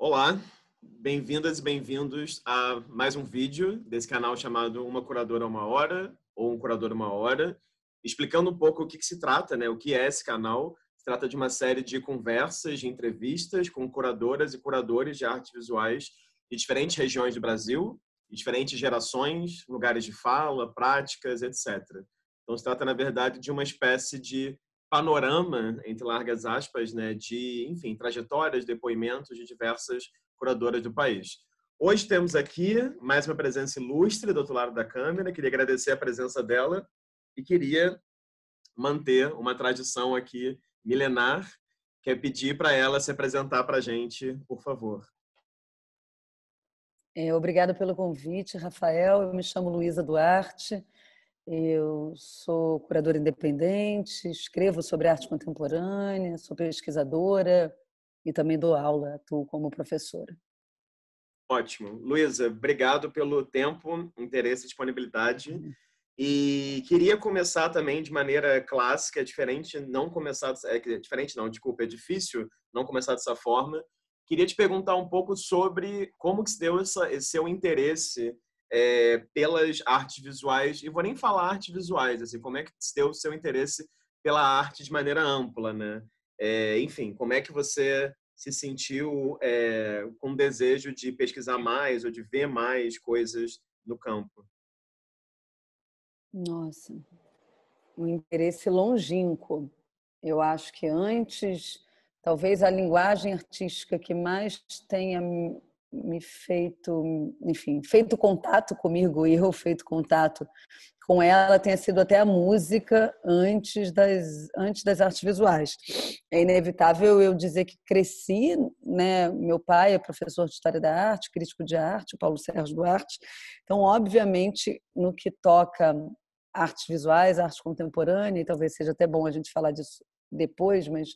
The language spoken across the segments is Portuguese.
Olá, bem-vindas e bem-vindos a mais um vídeo desse canal chamado Uma Curadora Uma Hora ou Um Curador Uma Hora, explicando um pouco o que, que, se trata, né? o que é esse canal. Se trata de uma série de conversas, de entrevistas com curadoras e curadores de artes visuais de diferentes regiões do Brasil, diferentes gerações, lugares de fala, práticas, etc. Então, se trata, na verdade, de uma espécie de panorama, entre largas aspas, né, de, enfim, trajetórias, depoimentos de diversas curadoras do país. Hoje temos aqui mais uma presença ilustre do outro lado da câmera. Queria agradecer a presença dela e queria manter uma tradição aqui milenar, que é pedir para ela se apresentar para a gente, por favor. É, obrigada pelo convite, Rafael. Eu me chamo Luísa Duarte. Eu sou curadora independente, escrevo sobre arte contemporânea, sou pesquisadora e também dou aula, atuo como professora. Ótimo. Luísa, obrigado pelo tempo, interesse e disponibilidade. E queria começar também de maneira clássica, diferente, não começar, é, diferente não, desculpa, é difícil não começar dessa forma. Queria te perguntar um pouco sobre como que se deu essa, esse seu interesse é, pelas artes visuais, e vou nem falar artes visuais, assim, como é que deu o seu interesse pela arte de maneira ampla, né? É, enfim, como é que você se sentiu é, com desejo de pesquisar mais ou de ver mais coisas no campo? Nossa, um interesse longínquo. Eu acho que antes, talvez a linguagem artística que mais tenha me feito, enfim, feito contato comigo, eu feito contato com ela, tenha sido até a música antes das, antes das artes visuais. É inevitável eu dizer que cresci, né? Meu pai é professor de História da Arte, crítico de arte, Paulo Sérgio Duarte. Então, obviamente, no que toca artes visuais, arte contemporânea, e talvez seja até bom a gente falar disso depois, mas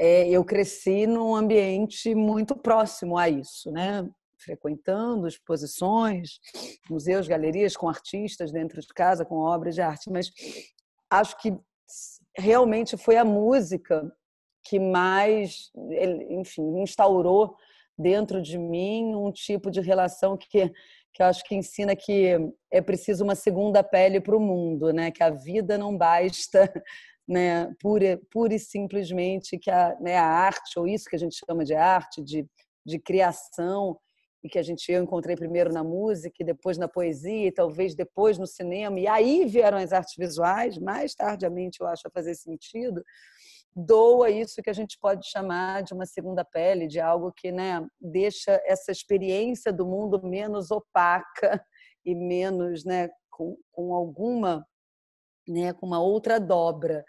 é, eu cresci num ambiente muito próximo a isso, né? frequentando exposições, museus, galerias com artistas dentro de casa, com obras de arte, mas acho que realmente foi a música que mais, enfim, instaurou dentro de mim um tipo de relação que, que acho que ensina que é preciso uma segunda pele para o mundo, né? Que a vida não basta né, pura, pura e simplesmente que a, né, a arte, ou isso que a gente chama de arte, de, de criação, e que a gente eu encontrei primeiro na música, e depois na poesia, e talvez depois no cinema, e aí vieram as artes visuais, mais tardiamente eu acho a fazer sentido, doa isso que a gente pode chamar de uma segunda pele, de algo que né, deixa essa experiência do mundo menos opaca e menos né, com, com alguma né, com uma outra dobra.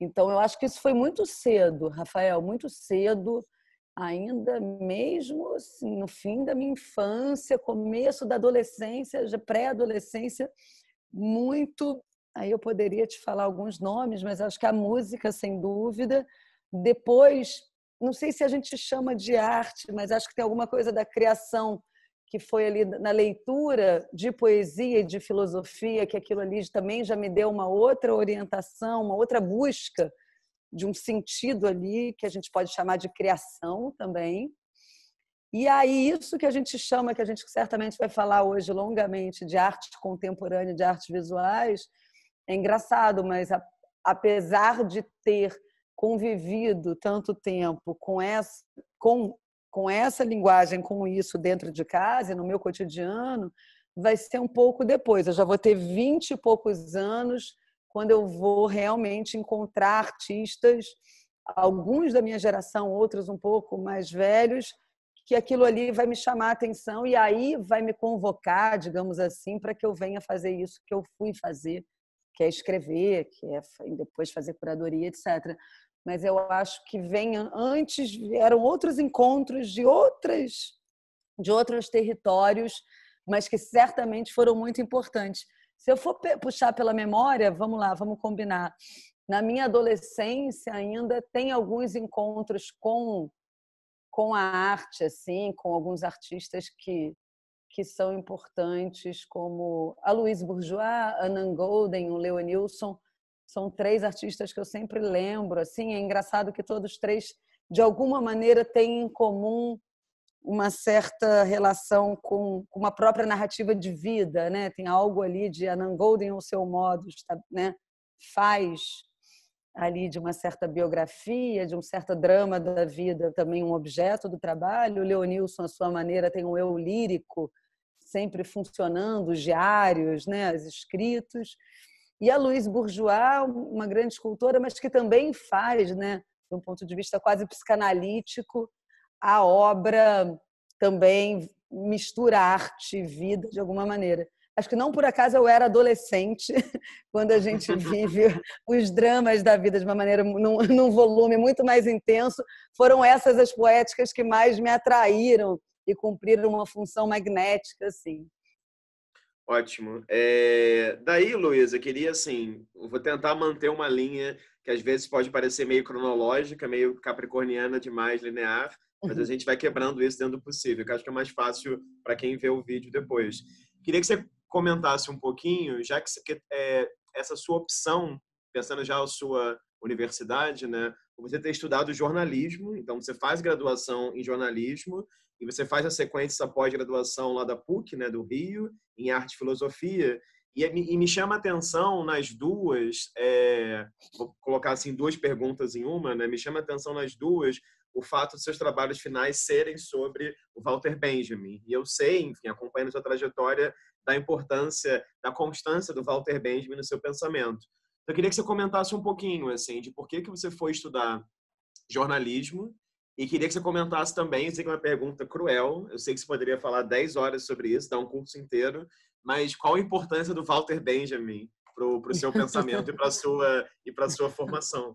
Então, eu acho que isso foi muito cedo, Rafael, muito cedo, ainda mesmo assim, no fim da minha infância, começo da adolescência, já pré-adolescência, muito. Aí eu poderia te falar alguns nomes, mas acho que a música, sem dúvida. Depois, não sei se a gente chama de arte, mas acho que tem alguma coisa da criação que foi ali na leitura de poesia e de filosofia, que aquilo ali também já me deu uma outra orientação, uma outra busca de um sentido ali, que a gente pode chamar de criação também. E aí, isso que a gente chama, que a gente certamente vai falar hoje longamente, de arte contemporânea, de artes visuais, é engraçado, mas apesar de ter convivido tanto tempo com essa, com com essa linguagem, com isso dentro de casa, no meu cotidiano, vai ser um pouco depois. Eu já vou ter vinte e poucos anos quando eu vou realmente encontrar artistas, alguns da minha geração, outros um pouco mais velhos, que aquilo ali vai me chamar a atenção e aí vai me convocar, digamos assim, para que eu venha fazer isso que eu fui fazer, que é escrever, que é depois fazer curadoria, etc mas eu acho que vem antes vieram outros encontros de outras de outros territórios, mas que certamente foram muito importantes. Se eu for puxar pela memória, vamos lá, vamos combinar. Na minha adolescência ainda tem alguns encontros com com a arte assim, com alguns artistas que que são importantes como a Louise Bourgeois, a Golden, o Leonilson, são três artistas que eu sempre lembro. Assim, é engraçado que todos três, de alguma maneira, têm em comum uma certa relação com, com uma própria narrativa de vida, né? Tem algo ali de Anand Golden ou seu modo, né? Faz ali de uma certa biografia, de um certo drama da vida, também um objeto do trabalho. O Leonilson, à sua maneira, tem um eu lírico sempre funcionando, os diários, né? Os escritos. E a Louise Bourgeois, uma grande escultora, mas que também faz, né, de um ponto de vista quase psicanalítico, a obra também mistura arte e vida de alguma maneira. Acho que não por acaso eu era adolescente quando a gente vive os dramas da vida de uma maneira, num, num volume muito mais intenso. Foram essas as poéticas que mais me atraíram e cumpriram uma função magnética, assim. Ótimo. É... Daí, Luísa, queria assim, vou tentar manter uma linha que às vezes pode parecer meio cronológica, meio capricorniana demais, linear, mas a uhum. gente vai quebrando isso dentro do possível, que acho que é mais fácil para quem vê o vídeo depois. Queria que você comentasse um pouquinho, já que, que é, essa sua opção, pensando já a sua universidade, né? Você ter estudado jornalismo, então você faz graduação em jornalismo e você faz a sequência pós-graduação lá da PUC, né, do Rio, em arte e filosofia, e, é, e me chama a atenção nas duas, é, vou colocar assim duas perguntas em uma, né, me chama a atenção nas duas o fato de seus trabalhos finais serem sobre o Walter Benjamin. E eu sei, enfim, acompanhando sua trajetória, da importância, da constância do Walter Benjamin no seu pensamento. Eu queria que você comentasse um pouquinho, assim, de por que, que você foi estudar jornalismo e queria que você comentasse também, eu sei que é uma pergunta cruel, eu sei que você poderia falar 10 horas sobre isso, dar um curso inteiro, mas qual a importância do Walter Benjamin para o seu pensamento e para a sua, e sua formação?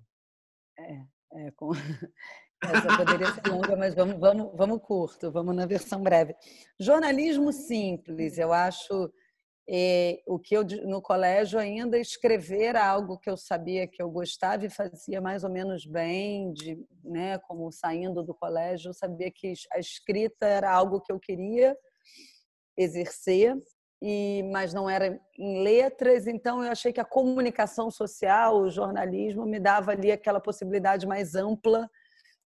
É, é com... essa poderia ser longa, mas vamos, vamos, vamos curto, vamos na versão breve. Jornalismo simples, eu acho e, eh, o que eu no colégio ainda escrever algo que eu sabia que eu gostava e fazia mais ou menos bem, de, né, como saindo do colégio, eu sabia que a escrita era algo que eu queria exercer, e mas não era em letras, então eu achei que a comunicação social, o jornalismo me dava ali aquela possibilidade mais ampla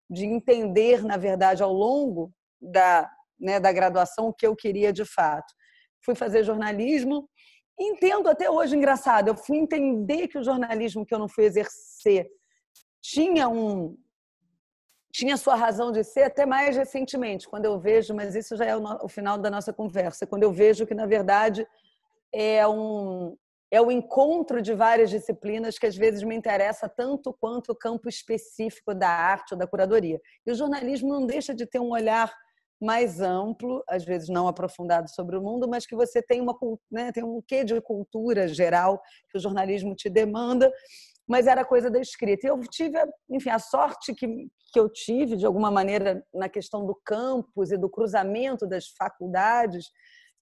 de entender, na verdade, ao longo da, né, da graduação o que eu queria de fato fui fazer jornalismo. Entendo até hoje, engraçado, eu fui entender que o jornalismo que eu não fui exercer tinha um tinha sua razão de ser até mais recentemente, quando eu vejo, mas isso já é o, no, o final da nossa conversa, quando eu vejo que na verdade é um é o encontro de várias disciplinas que às vezes me interessa tanto quanto o campo específico da arte ou da curadoria. E o jornalismo não deixa de ter um olhar mais amplo, às vezes não aprofundado sobre o mundo, mas que você tem, uma, né, tem um quê de cultura geral que o jornalismo te demanda, mas era coisa da escrita. E eu tive, enfim, a sorte que, que eu tive, de alguma maneira, na questão do campus e do cruzamento das faculdades,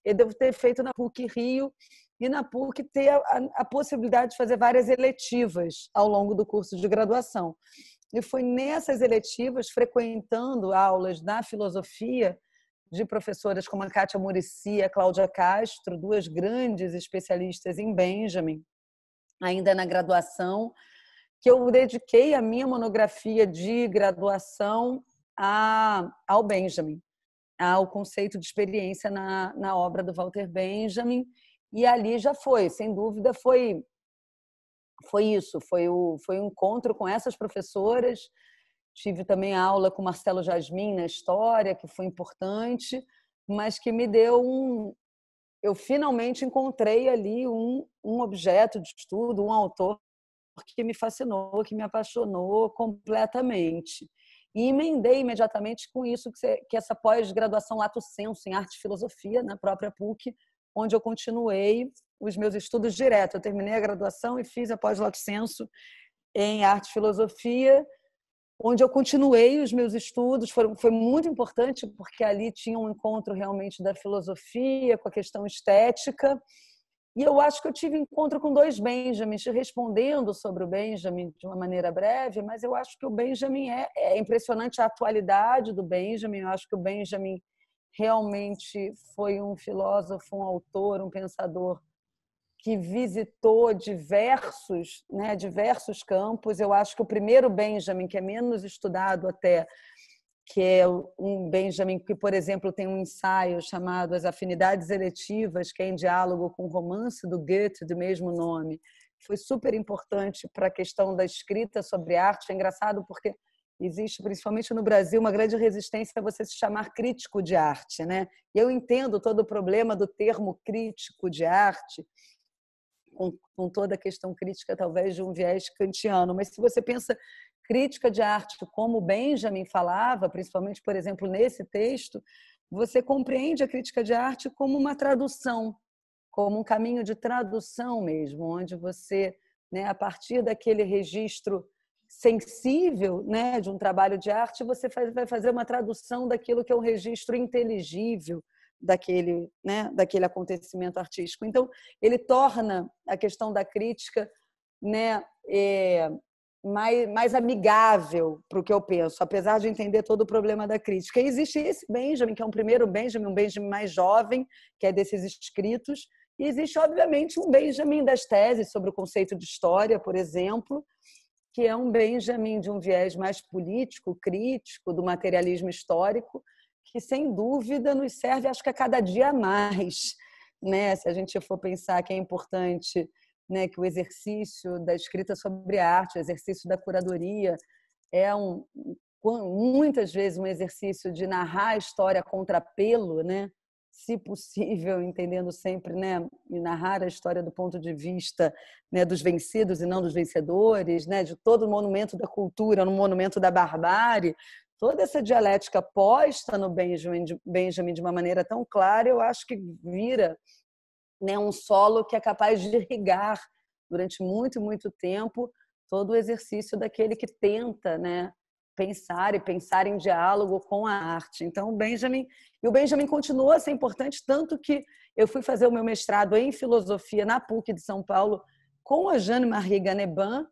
eu devo ter feito na PUC Rio e na PUC ter a, a, a possibilidade de fazer várias eletivas ao longo do curso de graduação. E foi nessas eletivas, frequentando aulas na filosofia, de professoras como a Kátia Murici e a Cláudia Castro, duas grandes especialistas em Benjamin, ainda na graduação, que eu dediquei a minha monografia de graduação a, ao Benjamin, ao conceito de experiência na, na obra do Walter Benjamin. E ali já foi, sem dúvida, foi foi isso, foi o foi um encontro com essas professoras. Tive também aula com Marcelo Jasmin na história, que foi importante, mas que me deu um eu finalmente encontrei ali um, um objeto de estudo, um autor que me fascinou, que me apaixonou completamente. E emendei imediatamente com isso que, você, que essa pós-graduação Lato Senso em Arte e Filosofia, na própria PUC, onde eu continuei os meus estudos direto. Eu terminei a graduação e fiz a pós lato em arte e filosofia, onde eu continuei os meus estudos. foi muito importante, porque ali tinha um encontro realmente da filosofia com a questão estética. E eu acho que eu tive encontro com dois Benjamins, respondendo sobre o Benjamin de uma maneira breve, mas eu acho que o Benjamin é, é impressionante a atualidade do Benjamin. Eu acho que o Benjamin realmente foi um filósofo, um autor, um pensador que visitou diversos, né, diversos campos. Eu acho que o primeiro Benjamin, que é menos estudado até, que é um Benjamin que, por exemplo, tem um ensaio chamado As Afinidades Eletivas, que é em diálogo com o romance do Goethe do mesmo nome. Foi super importante para a questão da escrita sobre arte. É engraçado porque existe, principalmente no Brasil, uma grande resistência a você se chamar crítico de arte. Né? E eu entendo todo o problema do termo crítico de arte, com, com toda a questão crítica, talvez, de um viés kantiano. Mas se você pensa crítica de arte, como Benjamin falava, principalmente, por exemplo, nesse texto, você compreende a crítica de arte como uma tradução, como um caminho de tradução mesmo, onde você, né, a partir daquele registro sensível né, de um trabalho de arte, você vai fazer uma tradução daquilo que é um registro inteligível, daquele, né, daquele acontecimento artístico. Então, ele torna a questão da crítica né, é, mais, mais amigável para o que eu penso, apesar de entender todo o problema da crítica. E existe esse Benjamin, que é um primeiro Benjamin, um Benjamin mais jovem, que é desses escritos, e existe, obviamente, um Benjamin das teses sobre o conceito de história, por exemplo, que é um Benjamin de um viés mais político, crítico, do materialismo histórico, que sem dúvida nos serve, acho que a cada dia mais, né? Se a gente for pensar que é importante, né, que o exercício da escrita sobre arte, o exercício da curadoria é um muitas vezes um exercício de narrar a história contra pelo, né? Se possível, entendendo sempre, né, e narrar a história do ponto de vista, né, dos vencidos e não dos vencedores, né, de todo o monumento da cultura, no monumento da barbárie, toda essa dialética posta no Benjamin, Benjamin de uma maneira tão clara, eu acho que vira né, um solo que é capaz de irrigar durante muito, muito tempo todo o exercício daquele que tenta né, pensar e pensar em diálogo com a arte. Então, o Benjamin, e o Benjamin continua a ser importante, tanto que eu fui fazer o meu mestrado em filosofia na PUC de São Paulo com a Jane Marie Ganeban,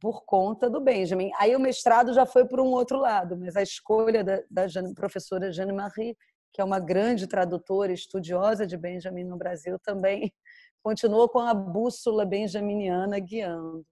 por conta do Benjamin. Aí o mestrado já foi para um outro lado, mas a escolha da, da professora Jeanne Marie, que é uma grande tradutora estudiosa de Benjamin no Brasil, também continuou com a bússola benjaminiana guiando.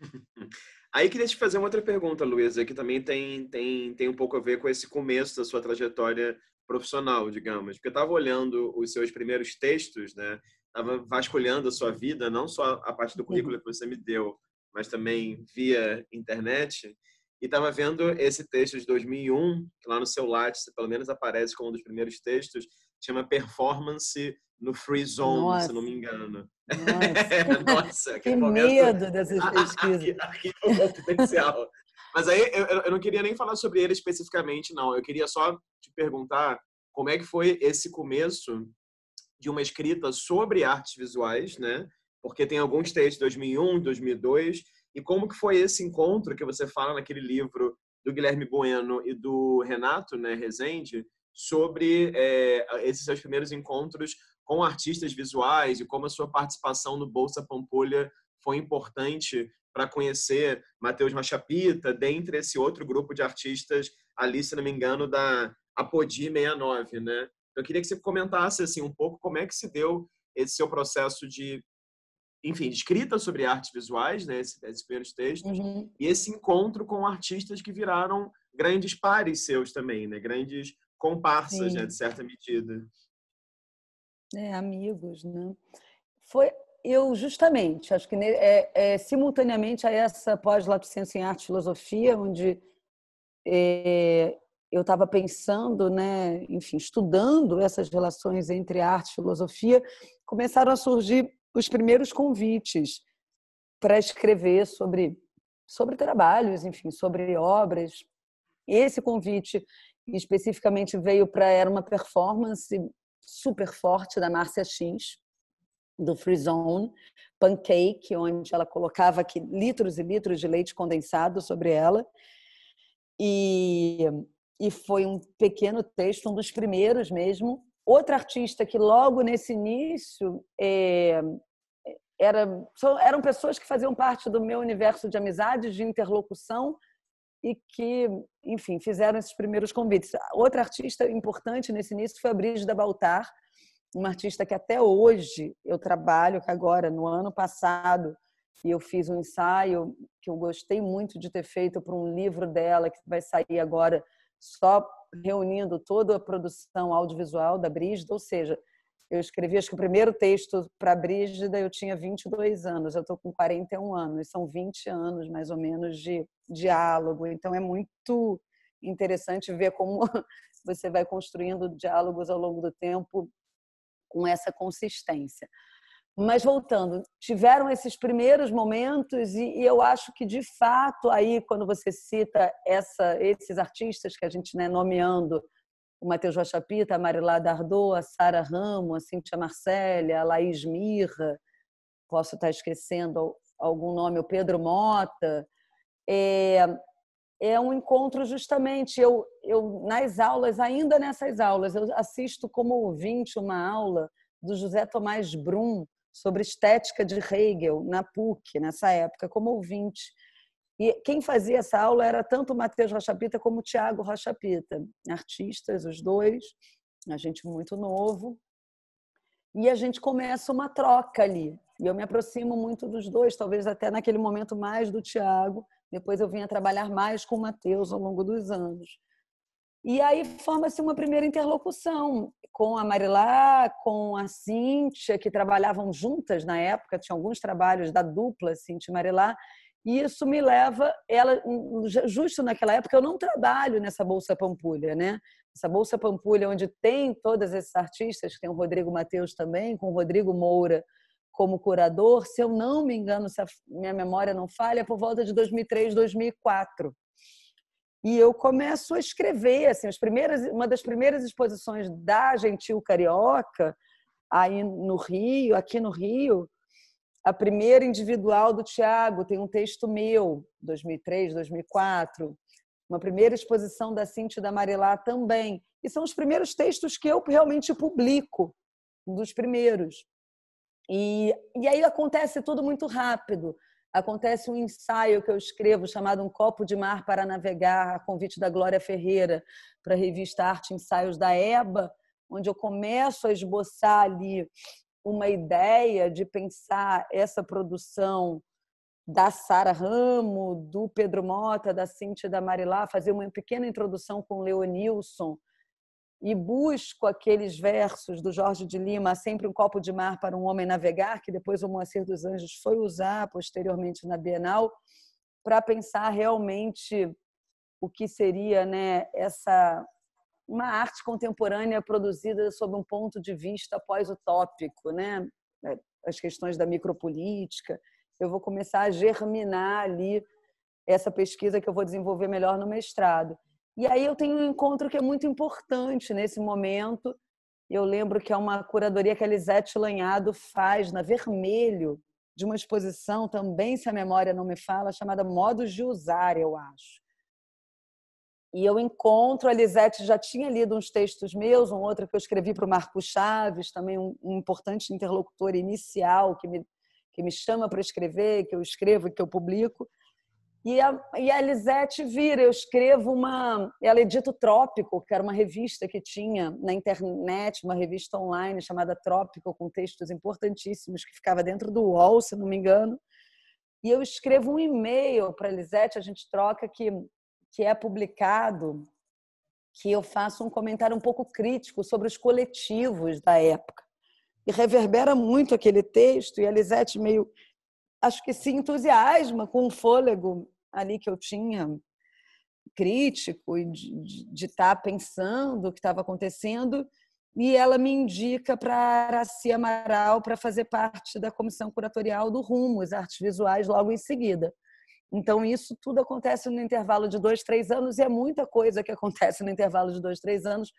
Aí queria te fazer uma outra pergunta, Luísa, que também tem, tem, tem um pouco a ver com esse começo da sua trajetória profissional, digamos. Porque eu estava olhando os seus primeiros textos, né? Estava vasculhando a sua vida, não só a parte do currículo que você me deu, mas também via internet, e estava vendo esse texto de 2001, que lá no seu Lattes, pelo menos aparece como um dos primeiros textos, chama Performance no Free Zone, nossa. se não me engano. Nossa, nossa que momento... medo dessas pesquisas. Arquivo confidencial. Mas aí eu, eu não queria nem falar sobre ele especificamente, não. Eu queria só te perguntar como é que foi esse começo de uma escrita sobre artes visuais, né? porque tem alguns textos de 2001, 2002, e como que foi esse encontro que você fala naquele livro do Guilherme Bueno e do Renato né, Rezende sobre é, esses seus primeiros encontros com artistas visuais e como a sua participação no Bolsa Pampulha foi importante para conhecer Matheus Machapita, dentre esse outro grupo de artistas ali, se não me engano, da Apodi 69, né? Eu queria que você comentasse assim um pouco como é que se deu esse seu processo de enfim, escrita sobre artes visuais, né, esses, esses primeiros textos, uhum. e esse encontro com artistas que viraram grandes pares seus também, né, grandes comparsas, né, de certa medida. É, amigos, né? Foi eu justamente, acho que é, é simultaneamente a essa pós-laticência em arte e filosofia, onde é, eu estava pensando, né, enfim, estudando essas relações entre arte e filosofia, começaram a surgir os primeiros convites para escrever sobre, sobre trabalhos, enfim, sobre obras. Esse convite especificamente veio para era uma performance super forte da Márcia X do Free Zone, Pancake, onde ela colocava aqui litros e litros de leite condensado sobre ela. E, e foi um pequeno texto, um dos primeiros mesmo, Outra artista que logo nesse início é, era, eram pessoas que faziam parte do meu universo de amizades, de interlocução e que, enfim, fizeram esses primeiros convites. Outra artista importante nesse início foi a Brígida Baltar, uma artista que até hoje eu trabalho, que agora, no ano passado, eu fiz um ensaio que eu gostei muito de ter feito para um livro dela, que vai sair agora só reunindo toda a produção audiovisual da Brígida, ou seja, eu escrevi acho que o primeiro texto para a Brígida eu tinha 22 anos, eu estou com 41 anos, são 20 anos mais ou menos de diálogo, então é muito interessante ver como você vai construindo diálogos ao longo do tempo com essa consistência. Mas voltando, tiveram esses primeiros momentos e, e, eu acho que de fato aí quando você cita essa, esses artistas que a gente né, nomeando o Matheus Rocha Pita, a Marilá Dardot, a Sara Ramo, a Cintia Marcellia, a Laís Mirra, posso estar esquecendo algum nome, o Pedro Mota, é, é um encontro justamente, eu, eu nas aulas, ainda nessas aulas, eu assisto como ouvinte uma aula do José Tomás Brum, sobre estética de Hegel na PUC, nessa época, como ouvinte. E quem fazia essa aula era tanto o Matheus Rocha Pita como o Tiago Rocha Pita, artistas, os dois, a gente muito novo. E a gente começa uma troca ali. E eu me aproximo muito dos dois, talvez até naquele momento mais do Tiago. Depois eu vinha trabalhar mais com o Matheus ao longo dos anos. E aí forma-se uma primeira interlocução com a Marilá, com a Cíntia, que trabalhavam juntas na época, tinha alguns trabalhos da dupla Cíntia e Marilá, e isso me leva, ela, justo naquela época, eu não trabalho nessa Bolsa Pampulha, né? Essa Bolsa Pampulha, onde tem todas esses artistas, tem o Rodrigo Mateus também, com o Rodrigo Moura como curador, se eu não me engano, se a minha memória não falha, é por volta de 2003, 2004. E eu começo a escrever, assim, as primeiras, uma das primeiras exposições da Gentil Carioca, aí no Rio, aqui no Rio, a primeira individual do Tiago, tem um texto meu, 2003, 2004, uma primeira exposição da Cintia da Marilá também. E são os primeiros textos que eu realmente publico, um dos primeiros. E, e aí acontece tudo muito rápido acontece um ensaio que eu escrevo chamado Um Copo de Mar para Navegar, a convite da Glória Ferreira, para a revista Arte Ensaios da EBA, onde eu começo a esboçar ali uma ideia de pensar essa produção da Sara Ramo, do Pedro Mota, da Cintia da Marilá, fazer uma pequena introdução com o Leonilson e busco aqueles versos do Jorge de Lima, sempre um copo de mar para um homem navegar, que depois o Moacir dos Anjos foi usar posteriormente na Bienal, para pensar realmente o que seria, né, essa uma arte contemporânea produzida sob um ponto de vista pós-utópico, né? É, as questões da micropolítica. Eu vou começar a germinar ali essa pesquisa que eu vou desenvolver melhor no mestrado. E aí eu tenho um encontro que é muito importante nesse momento. Eu lembro que é uma curadoria que a Lisete Lanhado faz na Vermelho, de uma exposição também, se a memória não me fala, chamada Modos de Usar, eu acho. E eu encontro, a Lisete já tinha lido uns textos meus, um outro que eu escrevi para o Marco Chaves, também um, um importante interlocutor inicial que me, que me chama para escrever, que eu escrevo e que eu publico. E a, e a Elisete vira, eu escrevo uma. Ela edita o Trópico, que era uma revista que tinha na internet, uma revista online chamada Trópico, com textos importantíssimos, que ficava dentro do UOL, se não me engano. E eu escrevo um e-mail para a Elisete, a gente troca, que, que é publicado, que eu faço um comentário um pouco crítico sobre os coletivos da época. E reverbera muito aquele texto, e a Elisete meio acho que se entusiasma com o fôlego ali que eu tinha crítico e de estar tá pensando o que estava acontecendo e ela me indica para Araci Amaral para fazer parte da comissão curatorial do Rumos Artes Visuais logo em seguida. Então, isso tudo acontece no intervalo de dois, três anos, e é muita coisa que acontece no intervalo de dois, três anos,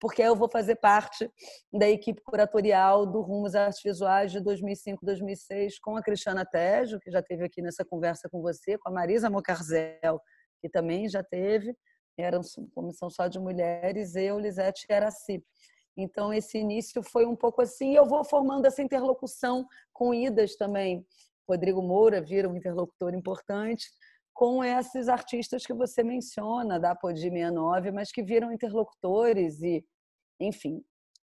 porque eu vou fazer parte da equipe curatorial do Rumos Artes Visuais de 2005, 2006, com a Cristiana Tejo, que já teve aqui nessa conversa com você, com a Marisa Mocarzel, que também já teve, era uma comissão só de mulheres, eu, Lisete e Araci. Então, esse início foi um pouco assim, eu vou formando essa interlocução com idas também. Rodrigo Moura vira um interlocutor importante, com esses artistas que você menciona da Apodi 69, mas que viram interlocutores e, enfim,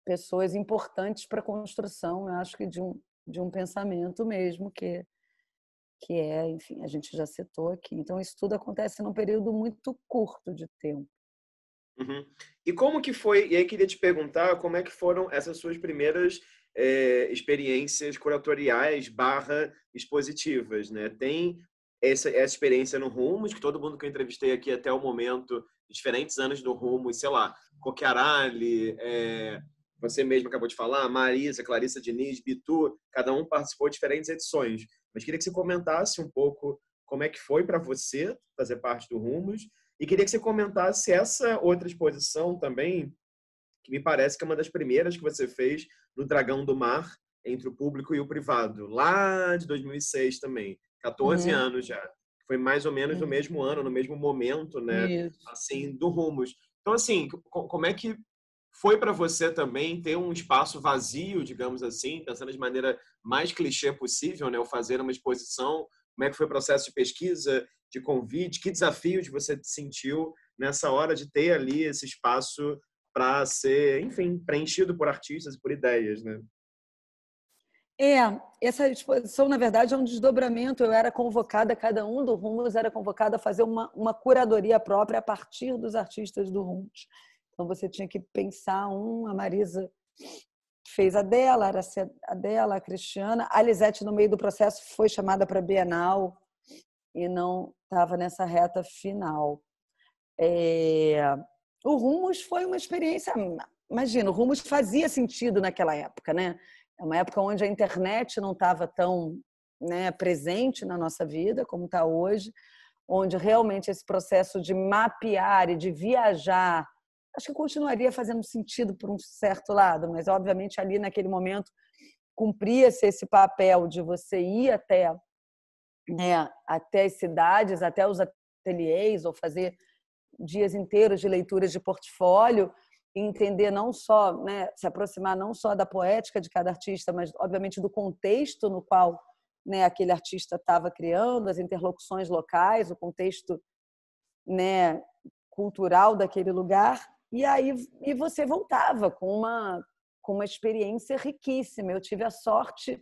pessoas importantes para a construção, eu acho que de um, de um pensamento mesmo que que é, enfim, a gente já citou aqui. Então isso tudo acontece num período muito curto de tempo. Uhum. E como que foi? E aí queria te perguntar como é que foram essas suas primeiras é, experiências curatoriais/barra expositivas, né? Tem essa, essa experiência no Rumos, que todo mundo que eu entrevistei aqui até o momento, diferentes anos do Rumos, sei lá, Coquiarali, é, você mesmo acabou de falar, Marisa, Clarissa Diniz, Bitu, cada um participou de diferentes edições. Mas queria que você comentasse um pouco como é que foi para você fazer parte do Rumos e queria que você comentasse essa outra exposição também, que me parece que é uma das primeiras que você fez no Dragão do Mar, entre o público e o privado, lá de 2006 também, 14 uhum. anos já. Foi mais ou menos uhum. no mesmo ano, no mesmo momento, né? Isso. Assim, do Rumos. Então, assim, como é que foi para você também ter um espaço vazio, digamos assim, pensando de maneira mais clichê possível, né? O fazer uma exposição, como é que foi o processo de pesquisa, de convite, que desafios você sentiu nessa hora de ter ali esse espaço para ser, enfim, preenchido por artistas e por ideias, né? É, essa exposição, na verdade, é um desdobramento. Eu era convocada, cada um do Rumos era convocado a fazer uma, uma curadoria própria a partir dos artistas do Rumos. Então você tinha que pensar um, a Marisa fez a dela, a, a dela, a Cristiana. A Lisete, no meio do processo, foi chamada para a Bienal e não estava nessa reta final. É... O Rumos foi uma experiência. Imagina, o Rumos fazia sentido naquela época, né? É uma época onde a internet não estava tão né, presente na nossa vida como está hoje, onde realmente esse processo de mapear e de viajar, acho que continuaria fazendo sentido por um certo lado, mas obviamente ali naquele momento cumpria-se esse papel de você ir até né, até as cidades, até os ateliês ou fazer dias inteiros de leituras de portfólio, entender não só, né, se aproximar não só da poética de cada artista, mas obviamente do contexto no qual né, aquele artista estava criando, as interlocuções locais, o contexto né, cultural daquele lugar, e aí e você voltava com uma com uma experiência riquíssima. Eu tive a sorte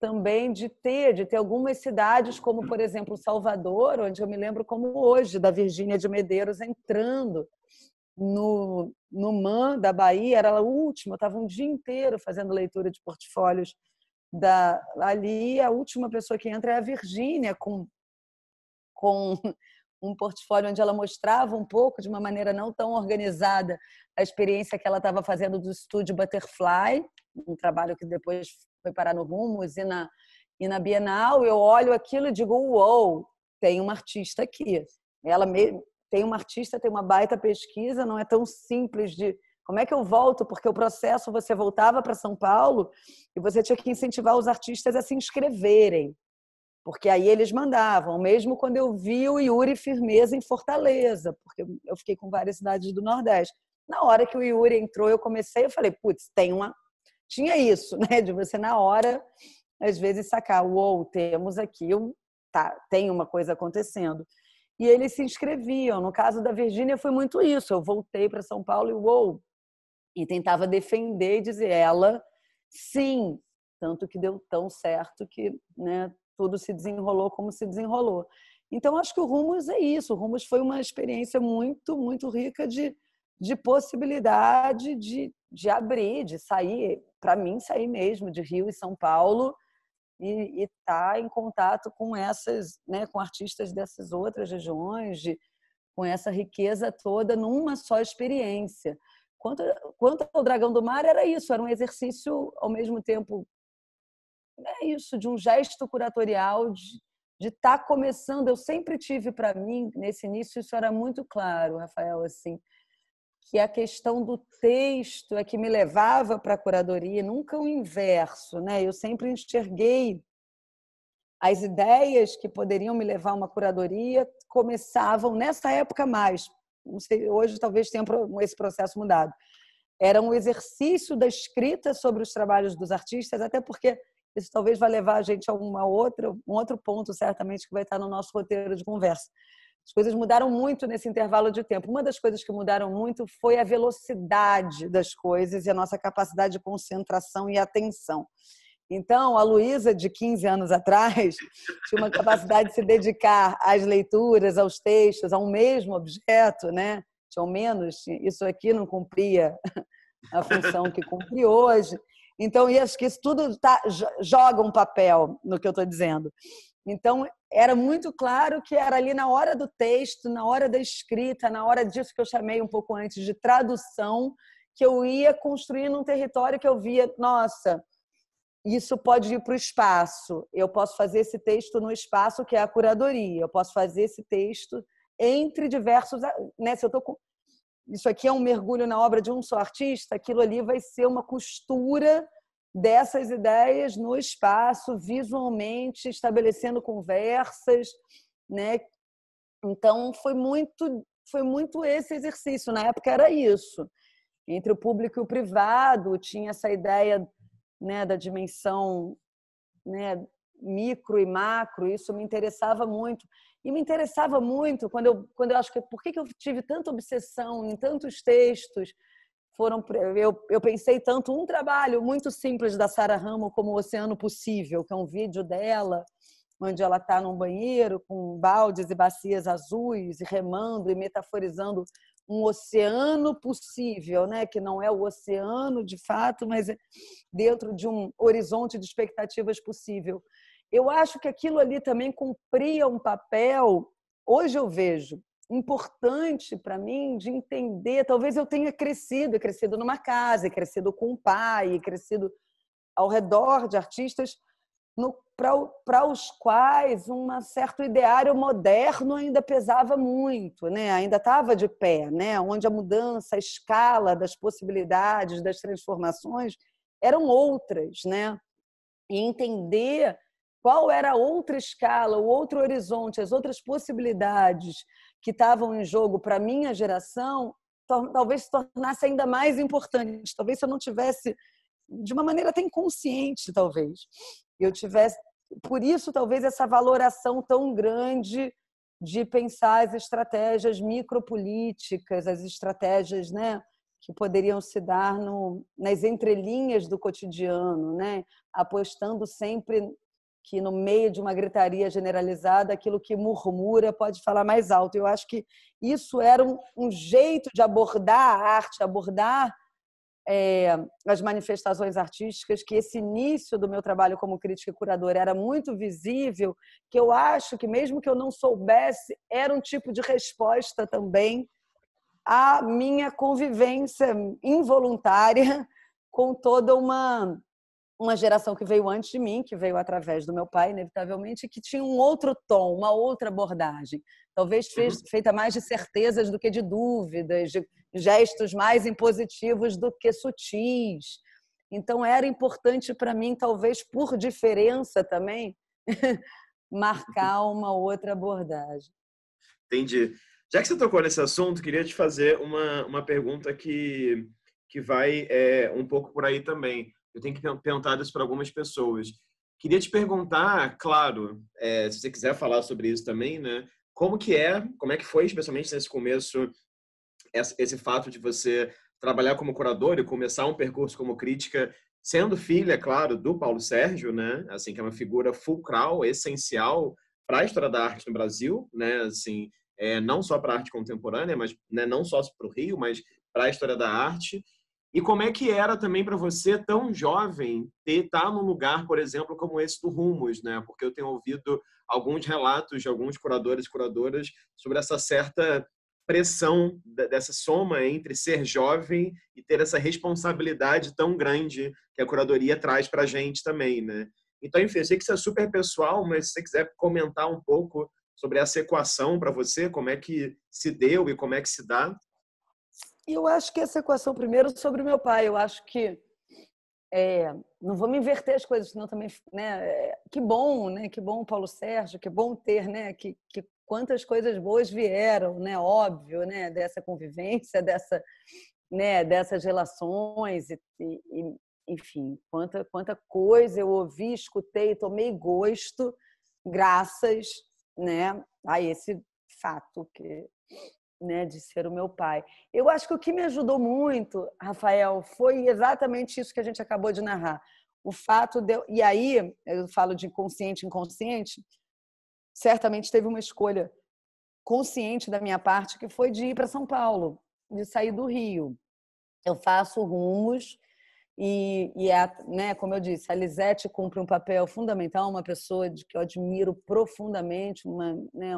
também de ter, de ter algumas cidades como, por exemplo, Salvador, onde eu me lembro como hoje da Virgínia de Medeiros entrando no, no MAN da Bahia, era a última, eu estava um dia inteiro fazendo leitura de portfólios da ali, a última pessoa que entra é a Virgínia, com, com um portfólio onde ela mostrava um pouco, de uma maneira não tão organizada, a experiência que ela estava fazendo do estúdio Butterfly, um trabalho que depois foi parar no Rumos e na, e na Bienal. Eu olho aquilo e digo, uou, tem uma artista aqui. Ela mesmo, tem uma artista, tem uma baita pesquisa, não é tão simples de como é que eu volto? Porque o processo você voltava para São Paulo e você tinha que incentivar os artistas a se inscreverem. Porque aí eles mandavam, mesmo quando eu vi o Yuri Firmeza em Fortaleza, porque eu fiquei com várias cidades do Nordeste. Na hora que o Yuri entrou, eu comecei, eu falei, putz, tem uma. Tinha isso, né? De você na hora, às vezes, sacar, uou, temos aqui, um... tá, tem uma coisa acontecendo e eles se inscreviam. No caso da Virgínia foi muito isso. Eu voltei para São Paulo e uou! E tentava defender e dizer ela sim, tanto que deu tão certo que, né, tudo se desenrolou como se desenrolou. Então acho que o Rumos é isso. O Rumos foi uma experiência muito, muito rica de de possibilidade de, de abrir, de sair, para mim sair mesmo de Rio e São Paulo e estar tá em contato com essas, né, com artistas dessas outras regiões, de, com essa riqueza toda numa só experiência. Quanto, quanto ao Dragão do Mar, era isso, era um exercício ao mesmo tempo, é isso, de um gesto curatorial, de estar tá começando. Eu sempre tive para mim, nesse início, isso era muito claro, Rafael, assim, que a questão do texto é que me levava para a curadoria, nunca o inverso, né? Eu sempre enxerguei as ideias que poderiam me levar a uma curadoria começavam nessa época mais. Sei, hoje talvez tenha esse processo mudado. Era um exercício da escrita sobre os trabalhos dos artistas, até porque isso talvez vá levar a gente a uma outra, um outro ponto, certamente, que vai estar no nosso roteiro de conversa. As coisas mudaram muito nesse intervalo de tempo. Uma das coisas que mudaram muito foi a velocidade das coisas e a nossa capacidade de concentração e atenção. Então, a Luísa, de 15 anos atrás, tinha uma capacidade de se dedicar às leituras, aos textos, a um mesmo objeto, né? Tinha menos, isso aqui não cumpria a função que cumpre hoje. Então, e acho que isso tudo tá, joga um papel no que eu estou dizendo. Então, era muito claro que era ali na hora do texto, na hora da escrita, na hora disso que eu chamei um pouco antes de tradução, que eu ia construindo um território que eu via, nossa, isso pode ir para o espaço. Eu posso fazer esse texto no espaço que é a curadoria. Eu posso fazer esse texto entre diversos, né, se eu tô com... isso aqui é um mergulho na obra de um só artista, aquilo ali vai ser uma costura dessas ideias no espaço, visualmente, estabelecendo conversas, né? Então foi muito foi muito esse exercício. Na época era isso. Entre o público e o privado, tinha essa ideia né, da dimensão né, micro e macro, isso me interessava muito. E me interessava muito quando eu, quando eu acho que por que, que eu tive tanta obsessão em tantos textos foram eu, eu pensei tanto um trabalho muito simples da Sara Ramo como o Oceano Possível, que é um vídeo dela onde ela está num banheiro com baldes e bacias azuis e remando e metaforizando um oceano possível, né? que não é o oceano de fato, mas é dentro de um horizonte de expectativas possível. Eu acho que aquilo ali também cumpria um papel, hoje eu vejo, importante para mim de entender. Talvez eu tenha crescido, crescido numa casa, crescido com um pai, crescido ao redor de artistas para os quais um certo ideário moderno ainda pesava muito, né? ainda estava de pé, né? onde a mudança, a escala das possibilidades, das transformações eram outras. Né? E entender qual era a outra escala, o outro horizonte, as outras possibilidades que estavam em jogo para minha geração talvez se tornasse ainda mais importante. Talvez se eu não tivesse, de uma maneira até inconsciente, talvez, eu tivesse. Por isso, talvez, essa valoração tão grande de pensar as estratégias micropolíticas, as estratégias né, que poderiam se dar no, nas entrelinhas do cotidiano, né, apostando sempre que no meio de uma gritaria generalizada, aquilo que murmura pode falar mais alto. Eu acho que isso era um, um jeito de abordar a arte, abordar é, as manifestações artísticas, que esse início do meu trabalho como crítica e curadora era muito visível, que eu acho que mesmo que eu não soubesse, era um tipo de resposta também à minha convivência involuntária com toda uma uma geração que veio antes de mim, que veio através do meu pai, inevitavelmente, que tinha um outro tom, uma outra abordagem. Talvez uhum. fez, feita mais de certezas do que de dúvidas, de gestos mais impositivos do que sutis. Então, era importante para mim, talvez por diferença também, marcar uma outra abordagem. Entendi. Já que você tocou nesse assunto, queria te fazer uma, uma pergunta que, que vai é, um pouco por aí também eu tenho que perguntar isso para algumas pessoas. Queria te perguntar, claro, é, se você quiser falar sobre isso também, né? Como que é, como é que foi, especialmente nesse começo, esse fato de você trabalhar como curador e começar um percurso como crítica, sendo filha, claro, do Paulo Sérgio, né? Assim, que é uma figura fulcral, essencial para a história da arte no Brasil, né? Assim, é, não só para a arte contemporânea, mas né, não só para o Rio, mas para a história da arte. E como é que era também para você, tão jovem, ter estar tá num lugar, por exemplo, como esse do Rumos, né? Porque eu tenho ouvido alguns relatos de alguns curadores e curadoras sobre essa certa pressão dessa soma entre ser jovem e ter essa responsabilidade tão grande que a curadoria traz para a gente também, né? Então, enfim, eu sei que isso é super pessoal, mas se você quiser comentar um pouco sobre essa equação para você, como é que se deu e como é que se dá, eu acho que essa equação, primeiro, sobre o meu pai. Eu acho que. É, não vamos inverter as coisas, senão também. Né, é, que bom, né? Que bom, Paulo Sérgio, que bom ter, né? Que, que quantas coisas boas vieram, né? Óbvio, né? Dessa convivência, dessa, né? Dessas relações e, e enfim, quanta quanta coisa eu ouvi, escutei, tomei gosto, graças, né? A esse fato que né, de ser o meu pai. Eu acho que o que me ajudou muito, Rafael, foi exatamente isso que a gente acabou de narrar. O fato de eu, e aí eu falo de consciente inconsciente, certamente teve uma escolha consciente da minha parte que foi de ir para São Paulo, de sair do Rio. Eu faço rumos e, e é a, né, como eu disse, a Lisete cumpre um papel fundamental, uma pessoa de que eu admiro profundamente, uma, né,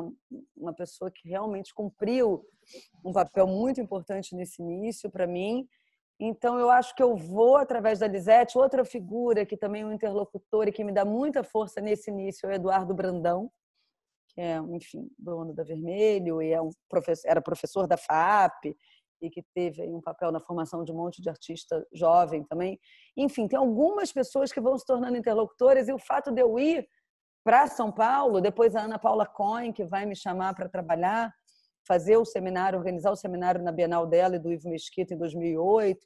uma pessoa que realmente cumpriu um papel muito importante nesse início para mim. Então, eu acho que eu vou, através da Lisete, outra figura que também é um interlocutor e que me dá muita força nesse início é o Eduardo Brandão, que é, enfim, dono da Vermelho e é um professor, era professor da FAP, e que teve um papel na formação de um monte de artista jovem também. Enfim, tem algumas pessoas que vão se tornando interlocutores e o fato de eu ir para São Paulo, depois a Ana Paula Cohen, que vai me chamar para trabalhar, fazer o seminário, organizar o seminário na Bienal dela e do Ivo Mesquita em 2008.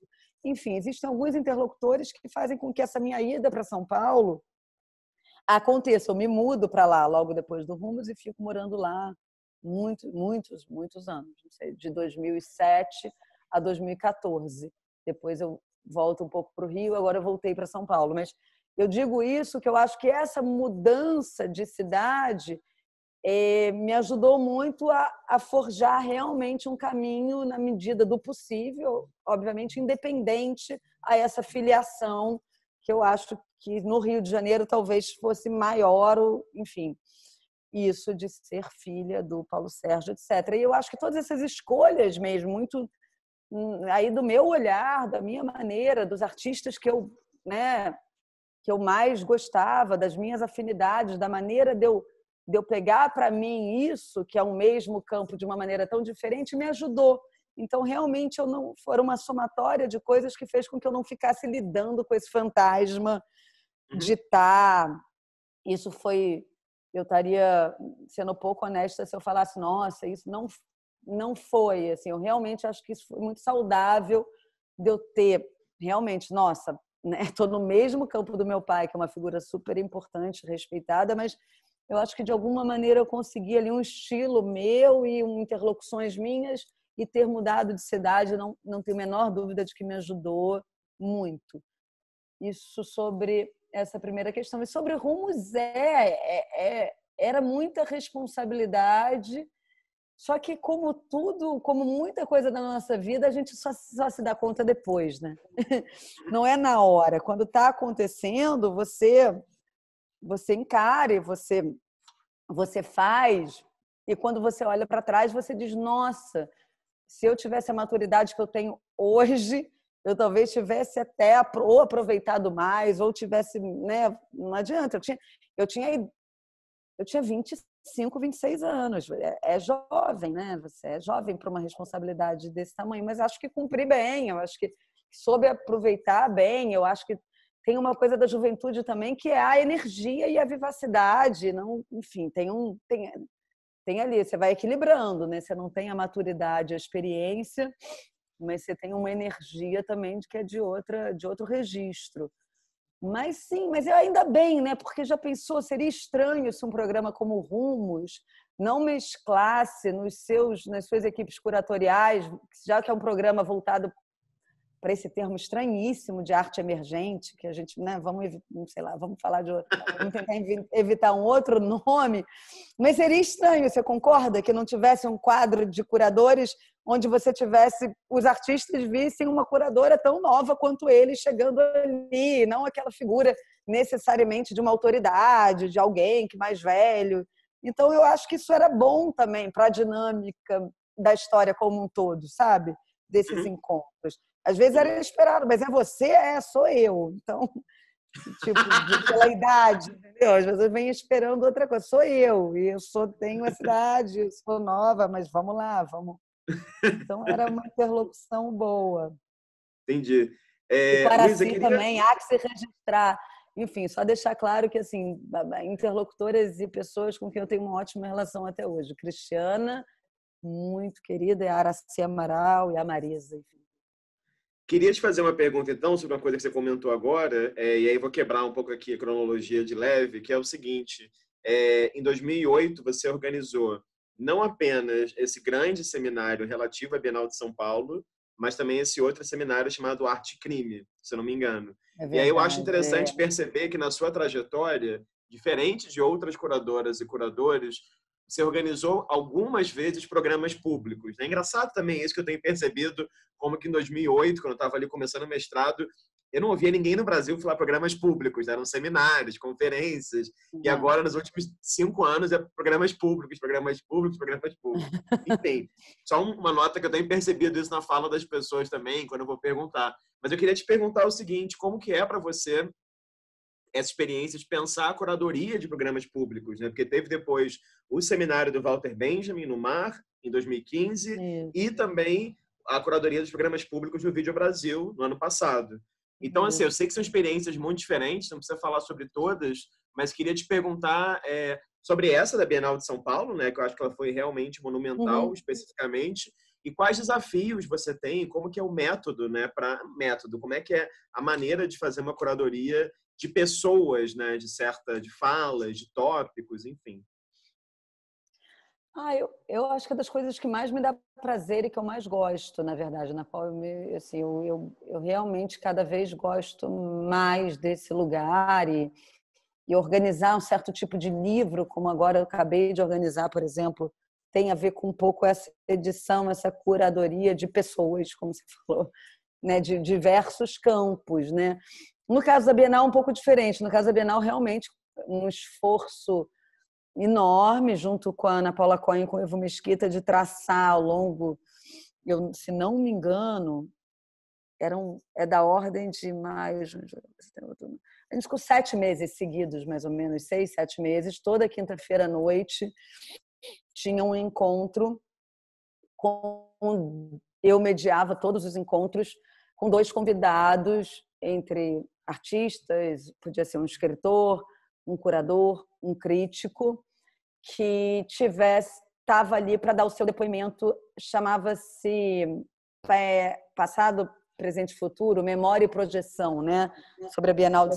Enfim, existem alguns interlocutores que fazem com que essa minha ida para São Paulo aconteça. Eu me mudo para lá logo depois do Rumos e fico morando lá muitos muitos, muitos anos, não sei, de 2007 a 2014. Depois eu volto um pouco para o Rio, agora eu voltei para São Paulo. Mas eu digo isso que eu acho que essa mudança de cidade eh, me ajudou muito a, a forjar realmente um caminho na medida do possível, obviamente independente a essa filiação que eu acho que no Rio de Janeiro talvez fosse maior, enfim isso de ser filha do Paulo Sérgio, etc. E eu acho que todas essas escolhas mesmo, muito hum, aí do meu olhar, da minha maneira, dos artistas que eu, né, que eu mais gostava, das minhas afinidades, da maneira de eu, de eu pegar para mim isso, que é o mesmo campo de uma maneira tão diferente, me ajudou. Então, realmente, eu não foram uma somatória de coisas que fez com que eu não ficasse lidando com esse fantasma uhum. de estar. Tá... Isso foi eu estaria sendo pouco honesta se eu falasse, nossa, isso não, não foi. Assim, eu realmente acho que isso foi muito saudável de eu ter, realmente, nossa, estou né? no mesmo campo do meu pai, que é uma figura super importante, respeitada, mas eu acho que de alguma maneira eu consegui ali um estilo meu e um, interlocuções minhas e ter mudado de cidade, não, não tenho a menor dúvida de que me ajudou muito. Isso sobre essa primeira questão. E sobre rumos é, é, é era muita responsabilidade. Só que, como tudo, como muita coisa da nossa vida, a gente só, só se dá conta depois, né? Não é na hora. Quando está acontecendo, você você encara e você, você faz. E quando você olha para trás, você diz: nossa, se eu tivesse a maturidade que eu tenho hoje, eu talvez tivesse até ou aproveitado mais, ou tivesse, né, não adianta, eu tinha, eu tinha, eu tinha 25, 26 anos, é, é jovem, né, você é jovem para uma responsabilidade desse tamanho, mas acho que cumpri bem, eu acho que soube aproveitar bem, eu acho que tem uma coisa da juventude também que é a energia e a vivacidade, não, enfim, tem um, tem, tem ali, você vai equilibrando, né, você não tem a maturidade, a experiência, mas você tem uma energia também de que é de outra, de outro registro. Mas sim, mas eu é ainda bem, né? Porque já pensou, seria estranho se um programa como Rumos não mesclasse nos seus, nas suas equipes curatoriais, já que é um programa voltado para esse termo estranhíssimo de arte emergente, que a gente, né, vamos, sei lá, vamos falar de outro, vamos tentar evitar um outro nome, mas seria estranho, você concorda, que não tivesse um quadro de curadores onde você tivesse os artistas vissem uma curadora tão nova quanto ele chegando ali, não aquela figura necessariamente de uma autoridade, de alguém que mais velho. Então eu acho que isso era bom também para a dinâmica da história como um todo, sabe? Desses uhum. encontros. Às vezes era esperado, mas é você, é, sou eu. Então, tipo, pela idade, entendeu? vezes pessoas vêm esperando outra coisa. Sou eu, e eu sou, tenho essa idade, sou nova, mas vamos lá, vamos então era uma interlocução boa. Entendi. É, e para Luiza, si queria... também há que se registrar. Enfim, só deixar claro que assim interlocutores e pessoas com quem eu tenho uma ótima relação até hoje. Cristiana, muito querida, e a Araci Amaral e a Marisa, enfim. Queria te fazer uma pergunta, então, sobre uma coisa que você comentou agora, é, e aí vou quebrar um pouco aqui a cronologia de leve, que é o seguinte: é, em 2008, você organizou não apenas esse grande seminário relativo à Bienal de São Paulo, mas também esse outro seminário chamado Arte e Crime, se eu não me engano. É e aí eu acho é. interessante perceber que na sua trajetória, diferente de outras curadoras e curadores, você organizou algumas vezes programas públicos. É engraçado também isso que eu tenho percebido, como que em 2008, quando eu estava ali começando o mestrado, eu não ouvia ninguém no Brasil falar programas públicos, né? eram seminários, conferências, uhum. e agora nos últimos cinco anos é programas públicos, programas públicos, programas públicos. Enfim, só uma nota que eu tenho percebido isso na fala das pessoas também, quando eu vou perguntar. Mas eu queria te perguntar o seguinte, como que é para você essa experiência de pensar a curadoria de programas públicos, né? Porque teve depois o seminário do Walter Benjamin no Mar, em 2015, e também a curadoria dos programas públicos no Vídeo Brasil no ano passado. Então, assim, uhum. eu sei que são experiências muito diferentes, não precisa falar sobre todas, mas queria te perguntar é, sobre essa da Bienal de São Paulo, né? Que eu acho que ela foi realmente monumental, uhum. especificamente. E quais desafios você tem? Como que é o método, né? Para método, como é que é a maneira de fazer uma curadoria de pessoas, né? De certa, de falas, de tópicos, enfim. Ah, eu, eu acho que é das coisas que mais me dá prazer e que eu mais gosto, na verdade, na qual eu, me, assim, eu, eu, eu realmente cada vez gosto mais desse lugar e, e organizar um certo tipo de livro, como agora eu acabei de organizar, por exemplo, tem a ver com um pouco essa edição, essa curadoria de pessoas, como você falou, né, de diversos campos, né? No caso da Bienal é um pouco diferente, no caso da Bienal realmente um esforço enorme, junto com a Ana Paula Cohen e com o Evo Mesquita, de traçar ao longo, eu, se não me engano, eram é da ordem de maio, a gente ficou sete meses seguidos, mais ou menos, seis, sete meses, toda quinta-feira à noite tinha um encontro com eu mediava todos os encontros com dois convidados entre artistas, podia ser um escritor, um curador, um crítico que tivesse estava ali para dar o seu depoimento, chamava-se é, passado, presente, futuro, memória e projeção, né, sobre a Bienal de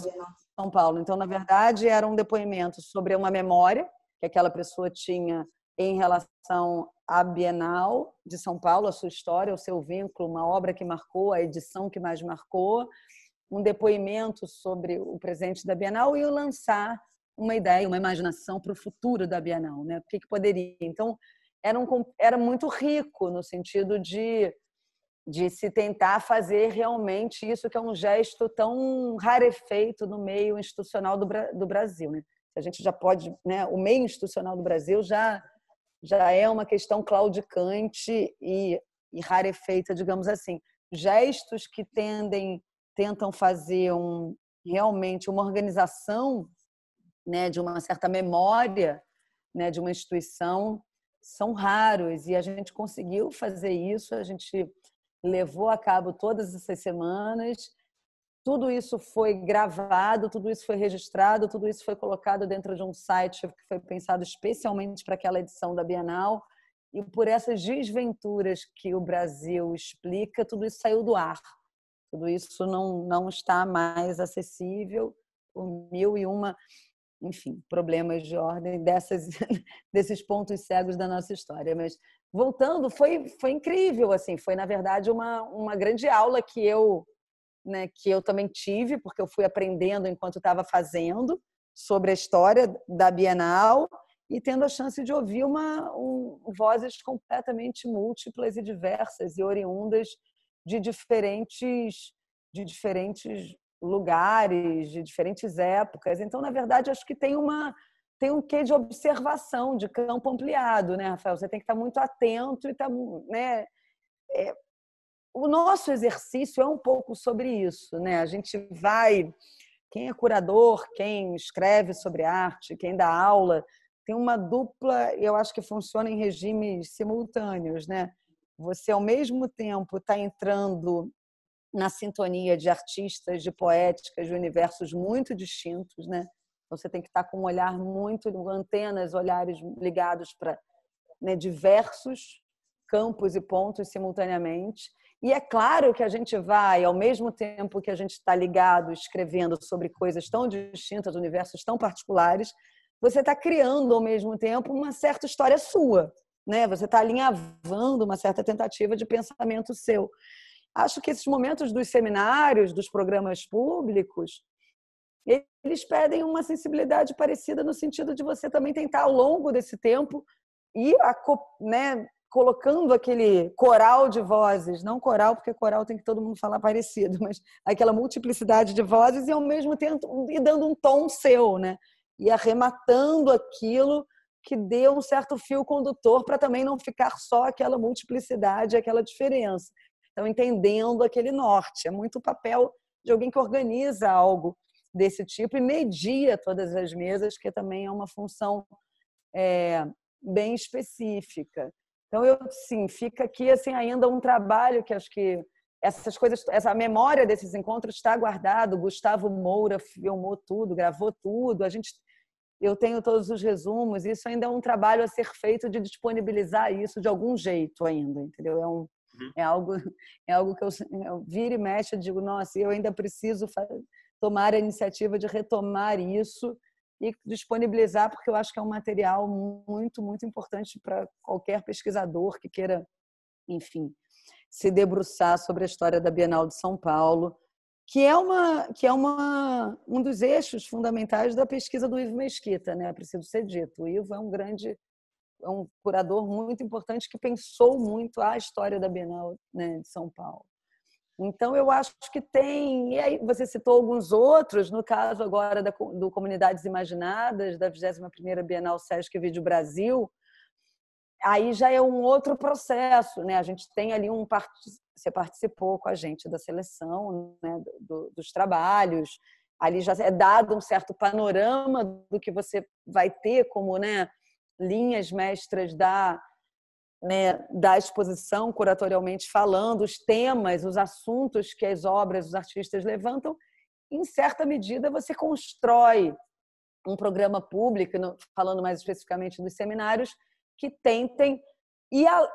São Paulo. Então, na verdade, era um depoimento sobre uma memória que aquela pessoa tinha em relação à Bienal de São Paulo, a sua história, o seu vínculo, uma obra que marcou, a edição que mais marcou, um depoimento sobre o presente da Bienal e lançar uma ideia, uma imaginação para o futuro da Bienal, né? O que, que poderia? Então era, um, era muito rico no sentido de de se tentar fazer realmente isso que é um gesto tão rarefeito no meio institucional do, do Brasil. Né? A gente já pode, né? o meio institucional do Brasil já, já é uma questão claudicante e, e rarefeita, digamos assim. Gestos que tendem tentam fazer um, realmente uma organização né, de uma certa memória né, de uma instituição são raros e a gente conseguiu fazer isso, a gente levou a cabo todas essas semanas. Tudo isso foi gravado, tudo isso foi registrado, tudo isso foi colocado dentro de um site que foi pensado especialmente para aquela edição da Bienal. E por essas desventuras que o Brasil explica, tudo isso saiu do ar. Tudo isso não, não está mais acessível por mil e uma, enfim, problemas de ordem dessas, desses pontos cegos da nossa história. Mas voltando, foi, foi incrível, assim, foi na verdade uma, uma grande aula que eu, né, que eu também tive, porque eu fui aprendendo enquanto estava fazendo sobre a história da Bienal e tendo a chance de ouvir uma um, vozes completamente múltiplas e diversas e oriundas de diferentes de diferentes lugares, de diferentes épocas. Então, na verdade, acho que tem uma tem um quê de observação, de campo ampliado, né, Rafael? Você tem que estar muito atento e tá, né? É, o nosso exercício é um pouco sobre isso, né? A gente vai quem é curador, quem escreve sobre arte, quem dá aula, tem uma dupla, eu acho que funciona em regimes simultâneos, né? Você, ao mesmo tempo, está entrando na sintonia de artistas, de poéticas, de universos muito distintos, né? você tem que estar tá com um olhar muito, antenas, olhares ligados para né, diversos campos e pontos simultaneamente. E é claro que a gente vai, ao mesmo tempo que a gente está ligado, escrevendo sobre coisas tão distintas, universos tão particulares, você está criando ao mesmo tempo uma certa história sua né? Você está alinhavando uma certa tentativa de pensamento seu. Acho que esses momentos dos seminários, dos programas públicos, eles pedem uma sensibilidade parecida no sentido de você também tentar ao longo desse tempo ir a, né, colocando aquele coral de vozes, não coral porque coral tem que todo mundo falar parecido, mas aquela multiplicidade de vozes e ao mesmo tempo e dando um tom seu, né? E arrematando aquilo que dê um certo fio condutor para também não ficar só aquela multiplicidade, aquela diferença. Então, entendendo aquele norte. É muito o papel de alguém que organiza algo desse tipo e media todas as mesas, que também é uma função é, bem específica. Então, eu, sim, fica aqui assim ainda um trabalho que acho que essas coisas, essa memória desses encontros está guardado. Gustavo Moura filmou tudo, gravou tudo. A gente eu tenho todos os resumos. Isso ainda é um trabalho a ser feito de disponibilizar isso de algum jeito ainda, entendeu? É, um, uhum. é algo é algo que eu, eu e mexe, eu digo, nossa, eu ainda preciso tomar a iniciativa de retomar isso e disponibilizar, porque eu acho que é um material muito, muito importante para qualquer pesquisador que queira, enfim, se debruçar sobre a história da Bienal de São Paulo que é, uma, que é uma, um dos eixos fundamentais da pesquisa do Ivo Mesquita, né? preciso ser dito. O Ivo é um grande, é um curador muito importante que pensou muito a história da Bienal né, de São Paulo. Então, eu acho que tem. E aí, você citou alguns outros, no caso agora da, do Comunidades Imaginadas, da 21ª Bienal Sesc Vídeo Brasil, aí já é um outro processo, né? A gente tem ali um você participou com a gente da seleção, né, do, dos trabalhos, ali já é dado um certo panorama do que você vai ter como né, linhas mestras da, né, da exposição, curatorialmente falando, os temas, os assuntos que as obras, os artistas levantam. Em certa medida, você constrói um programa público, falando mais especificamente dos seminários, que tentem e a,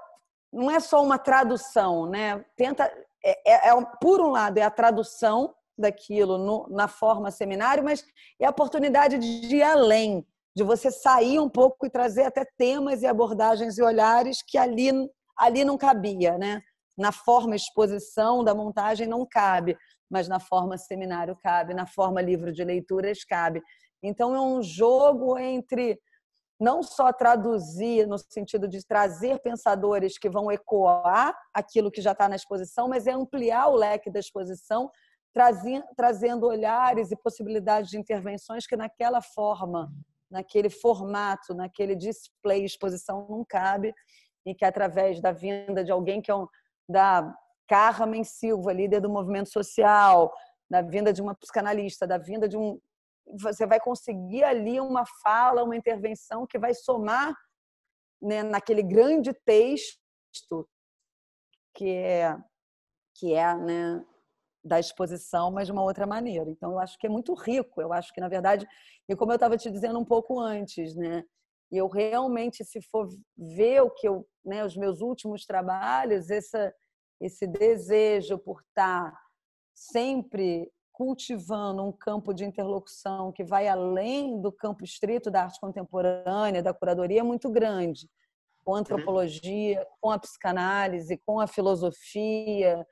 não é só uma tradução, né? Tenta é, é, é por um lado é a tradução daquilo no, na forma seminário, mas é a oportunidade de ir além, de você sair um pouco e trazer até temas e abordagens e olhares que ali ali não cabia, né? Na forma exposição da montagem não cabe, mas na forma seminário cabe, na forma livro de leituras cabe. Então é um jogo entre não só traduzir no sentido de trazer pensadores que vão ecoar aquilo que já está na exposição, mas é ampliar o leque da exposição, trazendo olhares e possibilidades de intervenções que naquela forma, naquele formato, naquele display, exposição não cabe, e que através da vinda de alguém que é um, da Carmen Silva, líder do movimento social, da vinda de uma psicanalista, da vinda de um você vai conseguir ali uma fala, uma intervenção que vai somar né, naquele grande texto que é que é né, da exposição, mas de uma outra maneira. Então eu acho que é muito rico. Eu acho que na verdade, e como eu estava te dizendo um pouco antes, né, eu realmente se for ver o que eu, né, os meus últimos trabalhos, essa esse desejo por estar sempre cultivando um campo de interlocução que vai além do campo estrito da arte contemporânea, da curadoria, é muito grande. Com a uhum. antropologia, com a psicanálise, com a filosofia.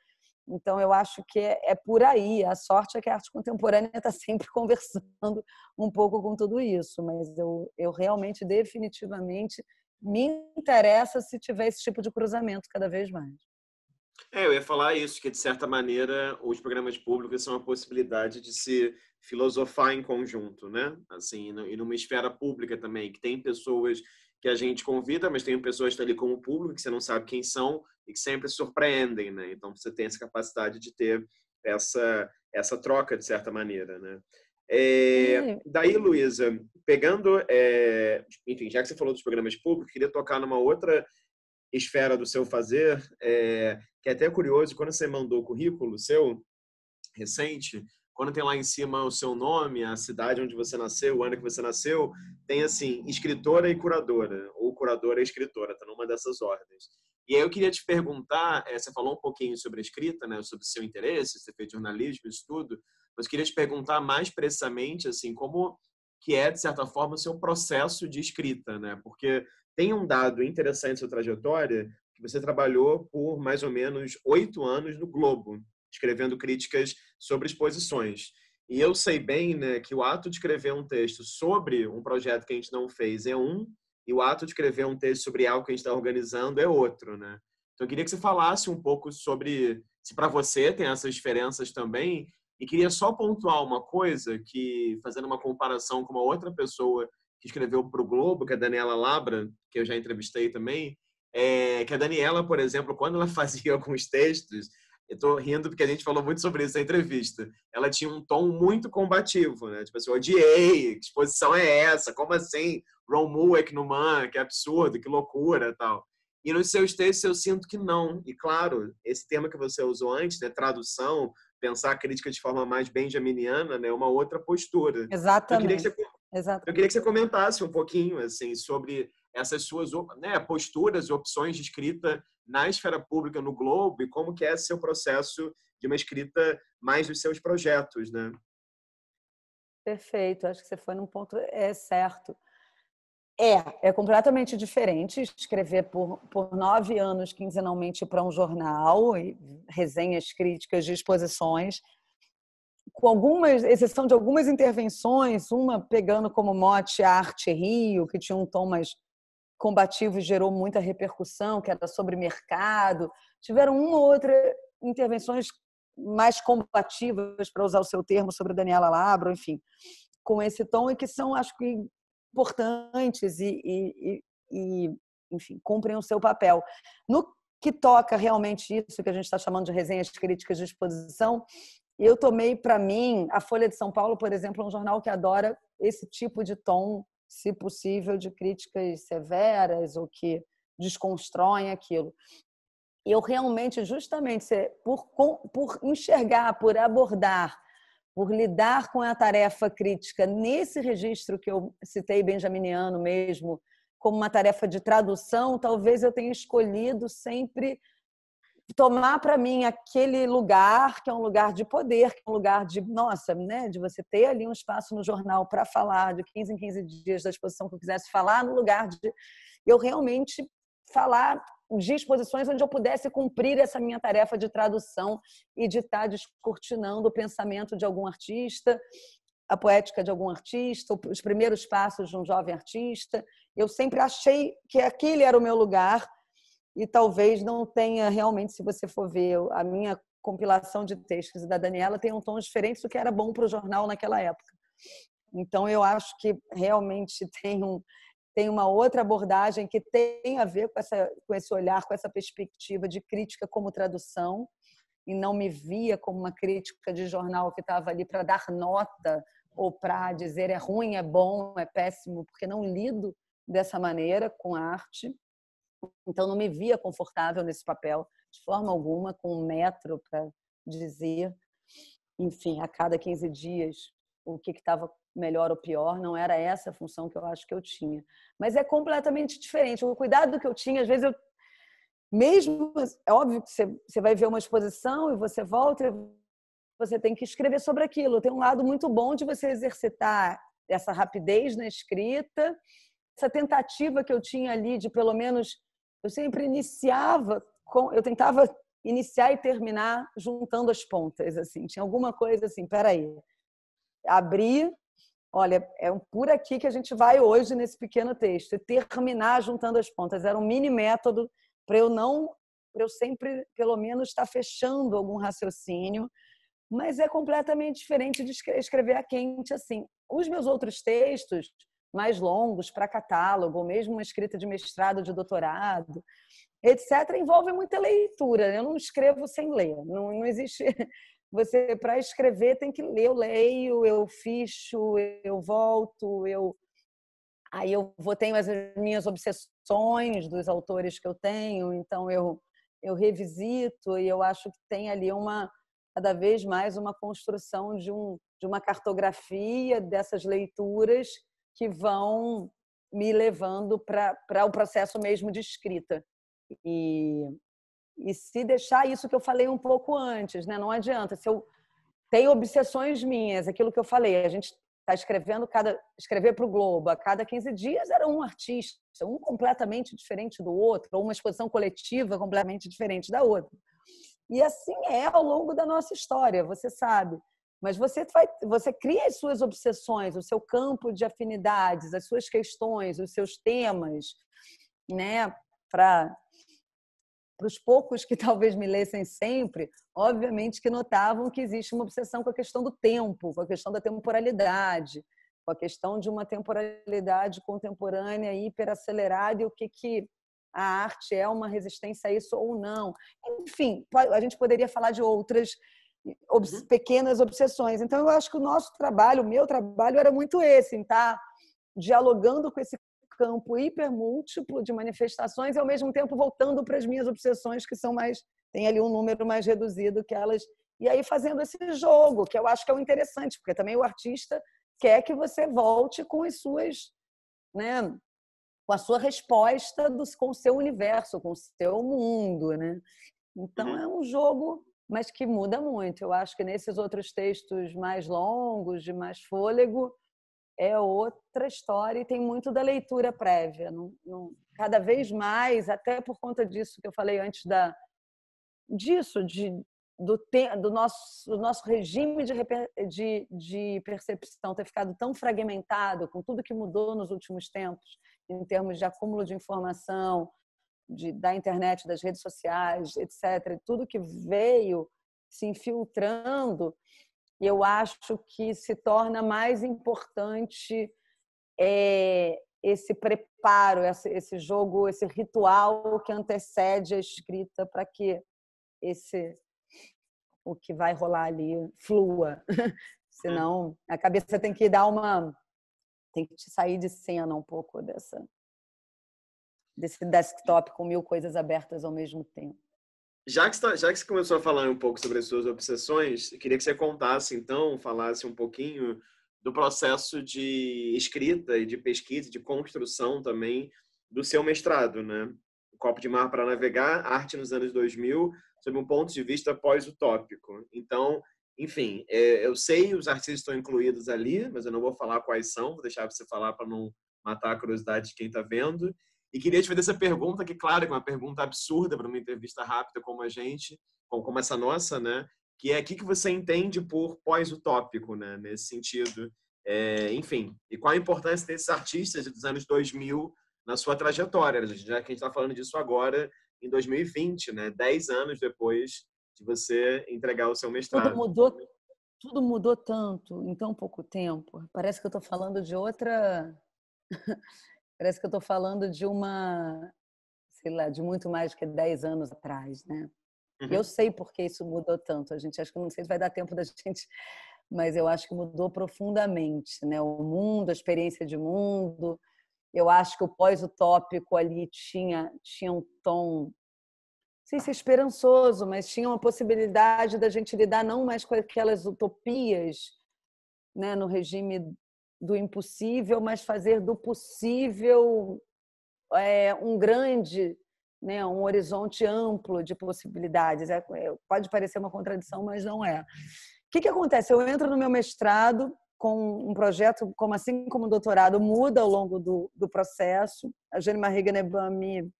Então, eu acho que é, é por aí. A sorte é que a arte contemporânea está sempre conversando um pouco com tudo isso. Mas eu, eu realmente, definitivamente, me interessa se tiver esse tipo de cruzamento cada vez mais. É, eu ia falar isso, que de certa maneira os programas públicos são a possibilidade de se filosofar em conjunto, né? Assim, e numa esfera pública também, que tem pessoas que a gente convida, mas tem pessoas tá ali como público que você não sabe quem são e que sempre surpreendem, né? Então você tem essa capacidade de ter essa essa troca de certa maneira, né? É, é. daí, Luísa, pegando, é, enfim, já que você falou dos programas públicos, queria tocar numa outra esfera do seu fazer, é, que é até curioso, quando você mandou o currículo seu, recente, quando tem lá em cima o seu nome, a cidade onde você nasceu, o ano que você nasceu, tem assim, escritora e curadora, ou curadora e escritora, está numa dessas ordens. E aí eu queria te perguntar, é, você falou um pouquinho sobre a escrita, né, sobre o seu interesse, você fez jornalismo, isso tudo, mas queria te perguntar mais precisamente, assim, como que é, de certa forma, o seu processo de escrita, né? Porque tem um dado interessante na sua trajetória, que você trabalhou por mais ou menos oito anos no Globo, escrevendo críticas sobre exposições. E eu sei bem né, que o ato de escrever um texto sobre um projeto que a gente não fez é um, e o ato de escrever um texto sobre algo que a gente está organizando é outro. Né? Então, eu queria que você falasse um pouco sobre se para você tem essas diferenças também. E queria só pontuar uma coisa que, fazendo uma comparação com uma outra pessoa que escreveu para o Globo, que é a Daniela Labra, que eu já entrevistei também, é, que a Daniela, por exemplo, quando ela fazia alguns textos, eu tô rindo porque a gente falou muito sobre isso na entrevista. Ela tinha um tom muito combativo, né? Tipo assim, odiei, que exposição é essa? Como assim? Ron Mueck no Man, que absurdo, que loucura tal. E nos seus textos eu sinto que não. E claro, esse tema que você usou antes, né? Tradução, pensar a crítica de forma mais benjaminiana, né? É uma outra postura. Exatamente. Eu queria que você eu queria que você comentasse um pouquinho assim sobre essas suas né, posturas, opções de escrita na esfera pública no Globo e como que é seu processo de uma escrita mais dos seus projetos, né? Perfeito, acho que você foi num ponto é certo. É, é completamente diferente escrever por, por nove anos quinzenalmente para um jornal, resenhas, críticas de exposições, com algumas, exceção de algumas intervenções, uma pegando como mote a Arte Rio, que tinha um tom mais combativo e gerou muita repercussão, que era sobre mercado. Tiveram uma ou outra intervenções mais combativas, para usar o seu termo, sobre Daniela Labro, enfim, com esse tom, e que são, acho que, importantes e, e, e enfim, cumprem o seu papel. No que toca realmente isso que a gente está chamando de resenhas críticas de exposição, e eu tomei para mim, a Folha de São Paulo, por exemplo, é um jornal que adora esse tipo de tom, se possível, de críticas severas ou que desconstroem aquilo. eu realmente, justamente, por, por enxergar, por abordar, por lidar com a tarefa crítica nesse registro que eu citei, benjaminiano mesmo, como uma tarefa de tradução, talvez eu tenha escolhido sempre tomar para mim aquele lugar que é um lugar de poder, que é um lugar de, nossa, né, de você ter ali um espaço no jornal para falar de 15 em 15 dias da exposição que eu quisesse falar, no lugar de eu realmente falar de exposições onde eu pudesse cumprir essa minha tarefa de tradução e de estar tá descortinando o pensamento de algum artista, a poética de algum artista, os primeiros passos de um jovem artista. Eu sempre achei que aquele era o meu lugar e talvez não tenha realmente, se você for ver a minha compilação de textos da Daniela, tem um tom diferente do que era bom para o jornal naquela época. Então, eu acho que realmente tem, um, tem uma outra abordagem que tem a ver com, essa, com esse olhar, com essa perspectiva de crítica como tradução, e não me via como uma crítica de jornal que estava ali para dar nota ou para dizer é ruim, é bom, é péssimo, porque não lido dessa maneira com arte. Então, não me via confortável nesse papel de forma alguma, com um metro para dizer, enfim, a cada 15 dias o que estava melhor ou pior, não era essa a função que eu acho que eu tinha. Mas é completamente diferente. O cuidado que eu tinha, às vezes eu. Mesmo. É óbvio que você, você vai ver uma exposição e você volta e você tem que escrever sobre aquilo. Tem um lado muito bom de você exercitar essa rapidez na escrita, essa tentativa que eu tinha ali de pelo menos eu sempre iniciava com, eu tentava iniciar e terminar juntando as pontas, assim, tinha alguma coisa assim, peraí, abrir, olha, é por aqui que a gente vai hoje nesse pequeno texto, e terminar juntando as pontas, era um mini método para eu não, para eu sempre, pelo menos, estar tá fechando algum raciocínio, mas é completamente diferente de escrever a quente, assim. Os meus outros textos, mais longos para catálogo, ou mesmo uma escrita de mestrado, de doutorado, etc., envolve muita leitura. Eu não escrevo sem ler, não, não existe. Você, para escrever, tem que ler. Eu leio, eu ficho, eu volto, eu. Aí eu vou, tenho as minhas obsessões dos autores que eu tenho, então eu, eu revisito e eu acho que tem ali uma, cada vez mais, uma construção de, um, de uma cartografia dessas leituras que vão me levando para o processo mesmo de escrita. E, e se deixar isso que eu falei um pouco antes, né? não adianta. Se eu tenho obsessões minhas, aquilo que eu falei, a gente está escrevendo cada escrever para o Globo, a cada 15 dias era um artista, um completamente diferente do outro, ou uma exposição coletiva completamente diferente da outra. E assim é ao longo da nossa história, você sabe. Mas você, vai, você cria as suas obsessões, o seu campo de afinidades, as suas questões, os seus temas, né? Para para os poucos que talvez me lessem sempre, obviamente que notavam que existe uma obsessão com a questão do tempo, com a questão da temporalidade, com a questão de uma temporalidade contemporânea hiperacelerada e o que, que a arte é uma resistência a isso ou não. Enfim, a gente poderia falar de outras obs uhum. pequenas obsessões. Então, eu acho que o nosso trabalho, o meu trabalho, era muito esse, estar tá Dialogando com esse campo hiper múltiplo de manifestações e, ao mesmo tempo, voltando para as minhas obsessões, que são mais. tem ali um número mais reduzido que elas. E aí, fazendo esse jogo, que eu acho que é o interessante, porque também o artista quer que você volte com as suas. Né, com a sua resposta dos com o seu universo, com o seu mundo, né? Então uhum. é um jogo mas que muda muito. Eu acho que nesses outros textos mais longos, de mais fôlego, é outra história e tem muito da leitura prévia. Não, não, cada vez mais, até por conta disso que eu falei antes da disso, de, do, te, do, nosso, do nosso regime de, de, de percepção ter ficado tão fragmentado com tudo que mudou nos últimos tempos, em termos de acúmulo de informação, de, da internet, das redes sociais, etc., tudo que veio se infiltrando, eu acho que se torna mais importante é, esse preparo, esse, esse jogo, esse ritual que antecede a escrita para que esse o que vai rolar ali flua. Senão, é. a cabeça tem que dar uma. tem que te sair de cena um pouco dessa desse desktop com mil coisas abertas ao mesmo tempo. Já que, você, já que você começou a falar um pouco sobre as suas obsessões, queria que você contasse, então, falasse um pouquinho do processo de escrita e de pesquisa, de construção também do seu mestrado, né? Copo de Mar para Navegar, Arte nos anos 2000, sob um ponto de vista pós-utópico. Então, enfim, é, eu sei os artistas estão incluídos ali, mas eu não vou falar quais são, vou deixar você falar para não matar a curiosidade de quem está vendo. E queria te fazer essa pergunta, que, claro, é uma pergunta absurda para uma entrevista rápida como a gente, como essa nossa, né? Que é o que você entende por pós-utópico, né? Nesse sentido. É, enfim, e qual a importância desses artistas dos anos 2000 na sua trajetória, já que a gente está falando disso agora, em 2020, né? Dez anos depois de você entregar o seu mestrado. Tudo mudou, tudo mudou tanto em tão pouco tempo. Parece que eu estou falando de outra Parece que eu estou falando de uma, sei lá, de muito mais do que 10 anos atrás, né? Uhum. Eu sei porque isso mudou tanto. A gente acho que não sei se vai dar tempo da gente, mas eu acho que mudou profundamente, né? O mundo, a experiência de mundo. Eu acho que o pós-utópico ali tinha tinha um tom sem ser esperançoso, mas tinha uma possibilidade da gente lidar não mais com aquelas utopias, né, no regime do impossível, mas fazer do possível é, um grande, né, um horizonte amplo de possibilidades. É, é, pode parecer uma contradição, mas não é. O que, que acontece? Eu entro no meu mestrado com um projeto, como assim como o doutorado, muda ao longo do, do processo. A Jane Marie Neban me,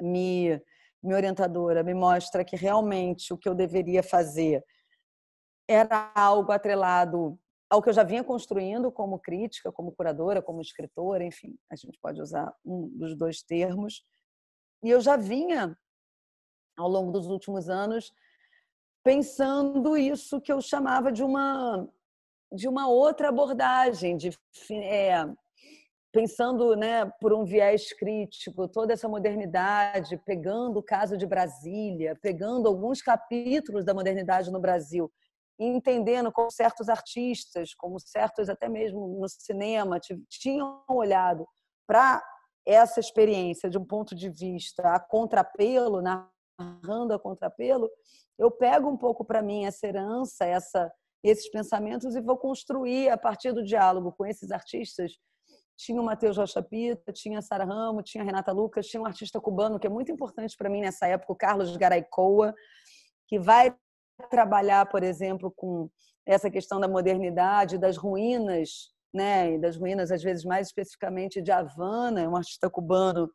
me, me orientadora, me mostra que realmente o que eu deveria fazer era algo atrelado ao que eu já vinha construindo como crítica, como curadora, como escritora, enfim, a gente pode usar um dos dois termos. E eu já vinha, ao longo dos últimos anos, pensando isso que eu chamava de uma de uma outra abordagem, de é, pensando né, por um viés crítico, toda essa modernidade, pegando o caso de Brasília, pegando alguns capítulos da modernidade no Brasil entendendo como certos artistas, como certos até mesmo no cinema, tinham olhado para essa experiência de um ponto de vista a contrapelo, narrando a contrapelo, eu pego um pouco para mim essa herança, essa, esses pensamentos e vou construir a partir do diálogo com esses artistas. Tinha o Matheus Rocha Pita, tinha a Sara Ramo, tinha a Renata Lucas, tinha um artista cubano que é muito importante para mim nessa época, o Carlos Garaycoa, que vai trabalhar, por exemplo, com essa questão da modernidade, das ruínas, né, e das ruínas às vezes mais especificamente de Havana, um artista cubano,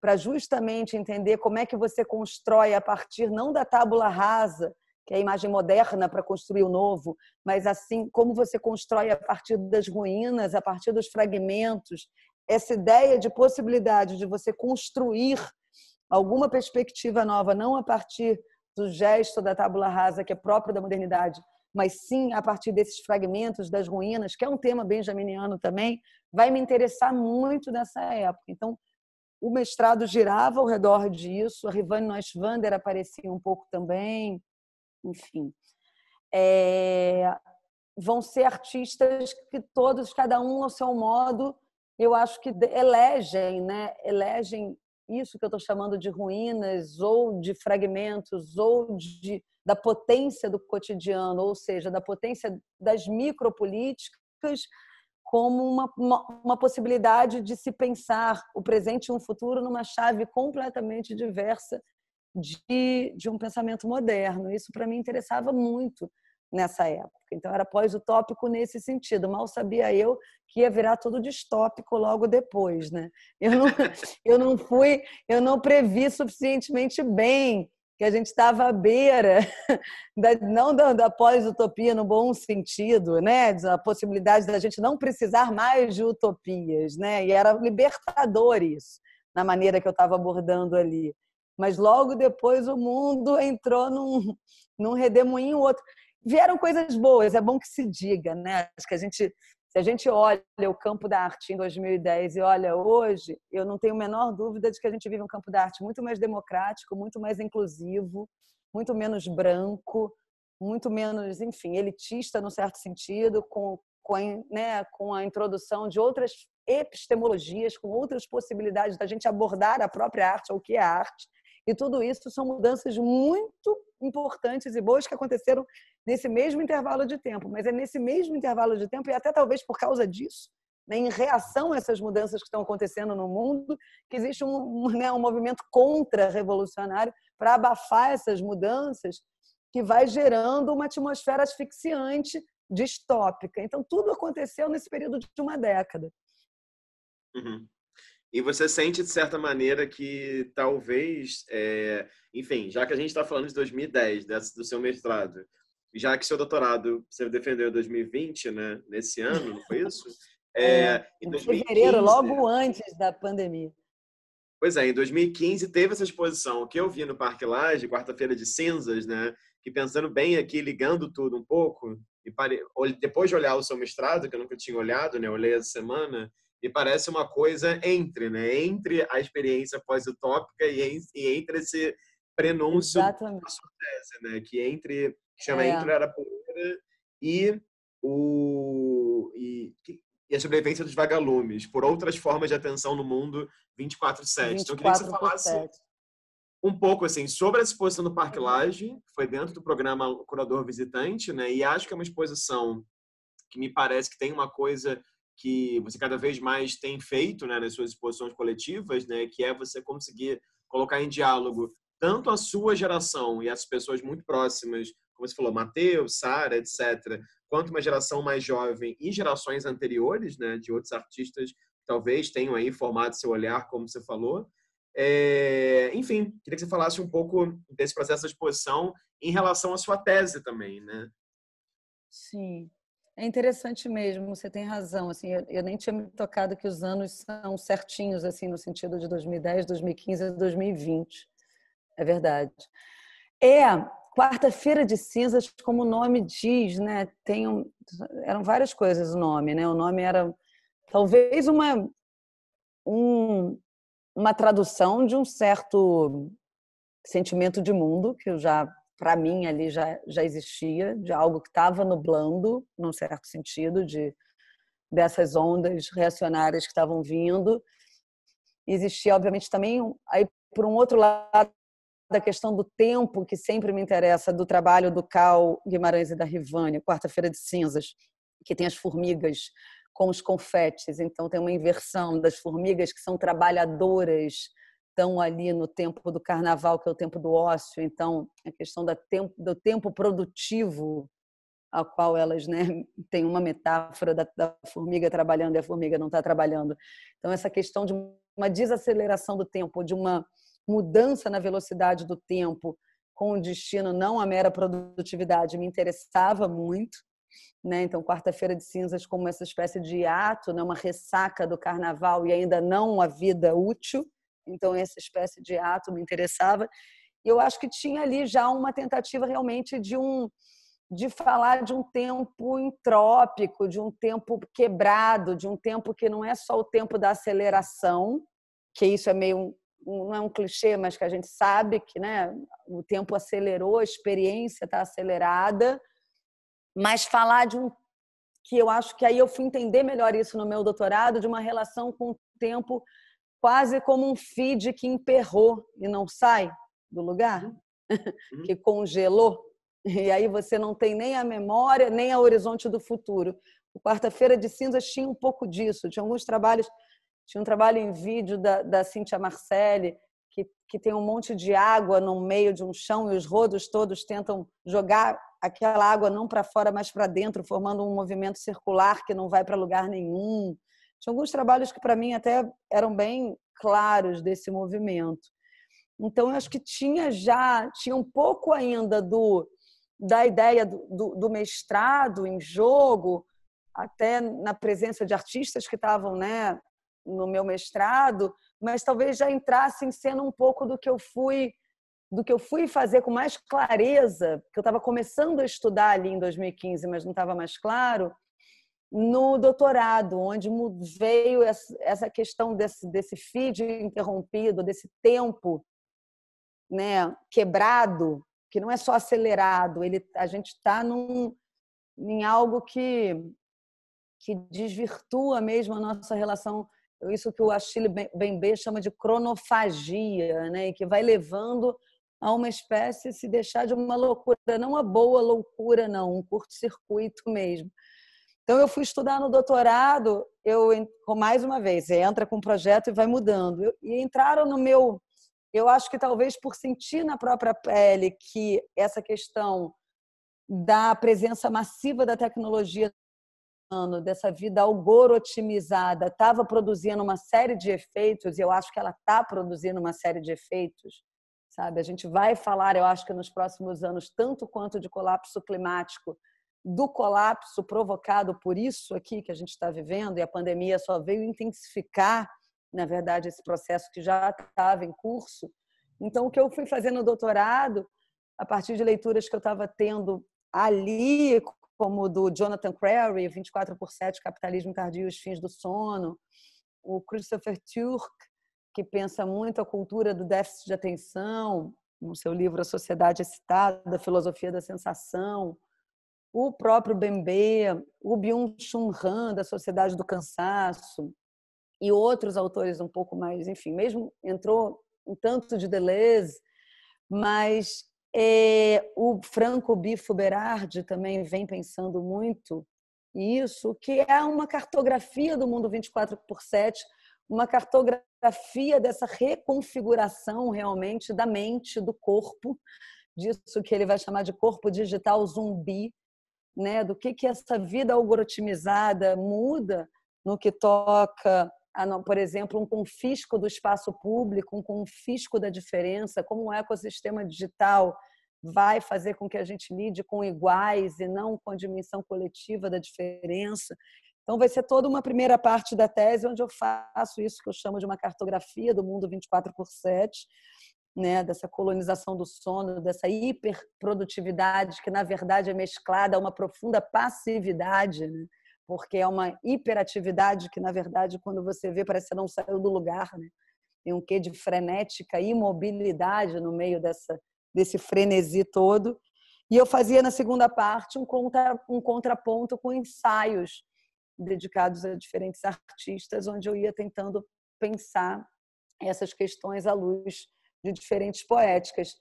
para justamente entender como é que você constrói a partir não da tábula rasa, que é a imagem moderna para construir o novo, mas assim como você constrói a partir das ruínas, a partir dos fragmentos, essa ideia de possibilidade de você construir alguma perspectiva nova, não a partir do gesto da tábula rasa, que é próprio da modernidade, mas sim a partir desses fragmentos das ruínas, que é um tema benjaminiano também, vai me interessar muito nessa época. Então, o mestrado girava ao redor disso, a Rivane Noisvander aparecia um pouco também, enfim. É... vão ser artistas que todos, cada um ao seu modo, eu acho que elegem, né? elegem isso que eu estou chamando de ruínas ou de fragmentos ou de, da potência do cotidiano, ou seja, da potência das micropolíticas como uma, uma, uma possibilidade de se pensar o presente e um futuro numa chave completamente diversa de, de um pensamento moderno. Isso para mim interessava muito nessa época. Então era pós-utópico nesse sentido. Mal sabia eu que ia virar tudo distópico logo depois, né? Eu não, eu não fui, eu não previ suficientemente bem que a gente estava à beira da, não da, da pós-utopia no bom sentido, né? A possibilidade da gente não precisar mais de utopias, né? E era libertador isso na maneira que eu estava abordando ali. Mas logo depois o mundo entrou num, num redemoinho outro vieram coisas boas, é bom que se diga, né? Acho que a gente, se a gente olha o campo da arte em 2010 e olha hoje, eu não tenho a menor dúvida de que a gente vive um campo da arte muito mais democrático, muito mais inclusivo, muito menos branco, muito menos, enfim, elitista no certo sentido, com, com, a, né, com a introdução de outras epistemologias, com outras possibilidades da gente abordar a própria arte ou o que é arte. E tudo isso são mudanças muito importantes e boas que aconteceram nesse mesmo intervalo de tempo. Mas é nesse mesmo intervalo de tempo, e até talvez por causa disso, né, em reação a essas mudanças que estão acontecendo no mundo, que existe um, um, né, um movimento contra-revolucionário para abafar essas mudanças, que vai gerando uma atmosfera asfixiante, distópica. Então, tudo aconteceu nesse período de uma década. Uhum. E você sente, de certa maneira, que talvez, é... enfim, já que a gente está falando de 2010, né, do seu mestrado, já que seu doutorado você defendeu em 2020, né? Nesse ano, não foi isso? É, é em 2015, fevereiro, logo antes da pandemia. Pois é, em 2015 teve essa exposição que eu vi no Parque Laje, quarta-feira de cinzas, né? Que pensando bem aqui, ligando tudo um pouco, e pare... depois de olhar o seu mestrado, que eu nunca tinha olhado, né? olhei essa semana, e parece uma coisa entre, né? Entre a experiência pós-utópica e entre esse prenúncio Exatamente. da sua tese, né? Que entre chama é. entre poeira e o e, e, a sobrevivência dos vagalumes por outras formas de atenção no mundo 24/7. Então eu queria que você falasse um pouco assim sobre a exposição do Parque uhum. Laje, que foi dentro do programa Curador Visitante, né? E acho que é uma exposição que me parece que tem uma coisa que você cada vez mais tem feito né, nas suas exposições coletivas, né, que é você conseguir colocar em diálogo tanto a sua geração e as pessoas muito próximas, como você falou, Mateus, Sara, etc., quanto uma geração mais jovem e gerações anteriores, né, de outros artistas talvez tenham aí formado seu olhar, como você falou. É... enfim, queria que você falasse um pouco desse processo de exposição em relação à sua tese também, né? Sim, é interessante mesmo, você tem razão. Assim, eu, nem tinha me tocado que os anos são certinhos, assim, no sentido de 2010, 2015 e 2020 é verdade. É, quarta-feira de cinzas, como o nome diz, né? Tem um, eram várias coisas o nome, né? O nome era talvez uma um, uma tradução de um certo sentimento de mundo que eu já para mim ali já já existia, de algo que estava nublando, num certo sentido de dessas ondas reacionárias que estavam vindo. Existia obviamente também aí por um outro lado da questão do tempo, que sempre me interessa, do trabalho do Cal Guimarães e da Rivane, Quarta-feira de Cinzas, que tem as formigas com os confetes. Então, tem uma inversão das formigas que são trabalhadoras, estão ali no tempo do carnaval, que é o tempo do ócio. Então, a questão do tempo produtivo, a qual elas né, têm uma metáfora da, da formiga trabalhando e a formiga não está trabalhando. Então, essa questão de uma desaceleração do tempo, de uma mudança na velocidade do tempo com o destino não a mera produtividade me interessava muito. Né? Então, quarta-feira de cinzas como essa espécie de ato, né? uma ressaca do carnaval e ainda não a vida útil. Então, essa espécie de ato me interessava. E eu acho que tinha ali já uma tentativa realmente de um de falar de um tempo entrópico, de um tempo quebrado, de um tempo que não é só o tempo da aceleração, que isso é meio não é um clichê, mas que a gente sabe que né, o tempo acelerou, a experiência está acelerada, mas falar de um que eu acho que aí eu fui entender melhor isso no meu doutorado, de uma relação com o tempo quase como um feed que emperrou e não sai do lugar, uhum. que congelou. E aí você não tem nem a memória, nem o horizonte do futuro. O Quarta-feira de Cinzas tinha um pouco disso, tinha alguns trabalhos tinha um trabalho em vídeo da, da Cintia Marcelli, que, que tem um monte de água no meio de um chão e os rodos todos tentam jogar aquela água não para fora, mas para dentro, formando um movimento circular que não vai para lugar nenhum. Tinha alguns trabalhos que para mim até eram bem claros desse movimento. Então, eu acho que tinha já, tinha um pouco ainda do da ideia do, do, do mestrado em jogo, até na presença de artistas que estavam né, no meu mestrado, mas talvez já entrasse em cena um pouco do que eu fui do que eu fui fazer com mais clareza, que eu estava começando a estudar ali em 2015, mas não estava mais claro, no doutorado, onde veio essa questão desse, desse feed interrompido, desse tempo né, quebrado, que não é só acelerado, ele, a gente está em algo que, que desvirtua mesmo a nossa relação isso que o Achille Bembe chama de cronofagia, né? que vai levando a uma espécie se deixar de uma loucura, não uma boa loucura, não, um curto-circuito mesmo. Então eu fui estudar no doutorado, eu mais uma vez entra com um projeto e vai mudando. e entraram no meu, eu acho que talvez por sentir na própria pele que essa questão da presença massiva da tecnologia ano, dessa vida algor otimizada, estava produzindo uma série de efeitos, e eu acho que ela está produzindo uma série de efeitos, sabe? A gente vai falar, eu acho que nos próximos anos, tanto quanto de colapso climático, do colapso provocado por isso aqui que a gente está vivendo, e a pandemia só veio intensificar, na verdade, esse processo que já estava em curso. Então, o que eu fui fazer no doutorado, a partir de leituras que eu estava tendo ali como o do Jonathan Crary, 24 por 7, Capitalismo Cardio e os Fins do Sono, o Christopher Turk, que pensa muito a cultura do déficit de atenção, no seu livro A Sociedade Excitada, Filosofia da Sensação, o próprio Bembe, o Byung-Chun Han, da Sociedade do Cansaço, e outros autores um pouco mais, enfim, mesmo entrou um tanto de Deleuze, mas é, o Franco Bifo Berardi também vem pensando muito isso, que é uma cartografia do mundo 24 por 7, uma cartografia dessa reconfiguração realmente da mente, do corpo, disso que ele vai chamar de corpo digital zumbi, né? do que, que essa vida algoritmizada muda no que toca ah, por exemplo, um confisco do espaço público, um confisco da diferença, como um ecossistema digital vai fazer com que a gente lide com iguais e não com a dimensão coletiva da diferença. Então, vai ser toda uma primeira parte da tese onde eu faço isso que eu chamo de uma cartografia do mundo 24 por 7, né, dessa colonização do sono, dessa hiperprodutividade que, na verdade, é mesclada a uma profunda passividade. Né? porque é uma hiperatividade que, na verdade, quando você vê, parece que não saiu do lugar. Né? Tem um quê de frenética imobilidade no meio dessa, desse frenesi todo. E eu fazia, na segunda parte, um, contra, um contraponto com ensaios dedicados a diferentes artistas, onde eu ia tentando pensar essas questões à luz de diferentes poéticas.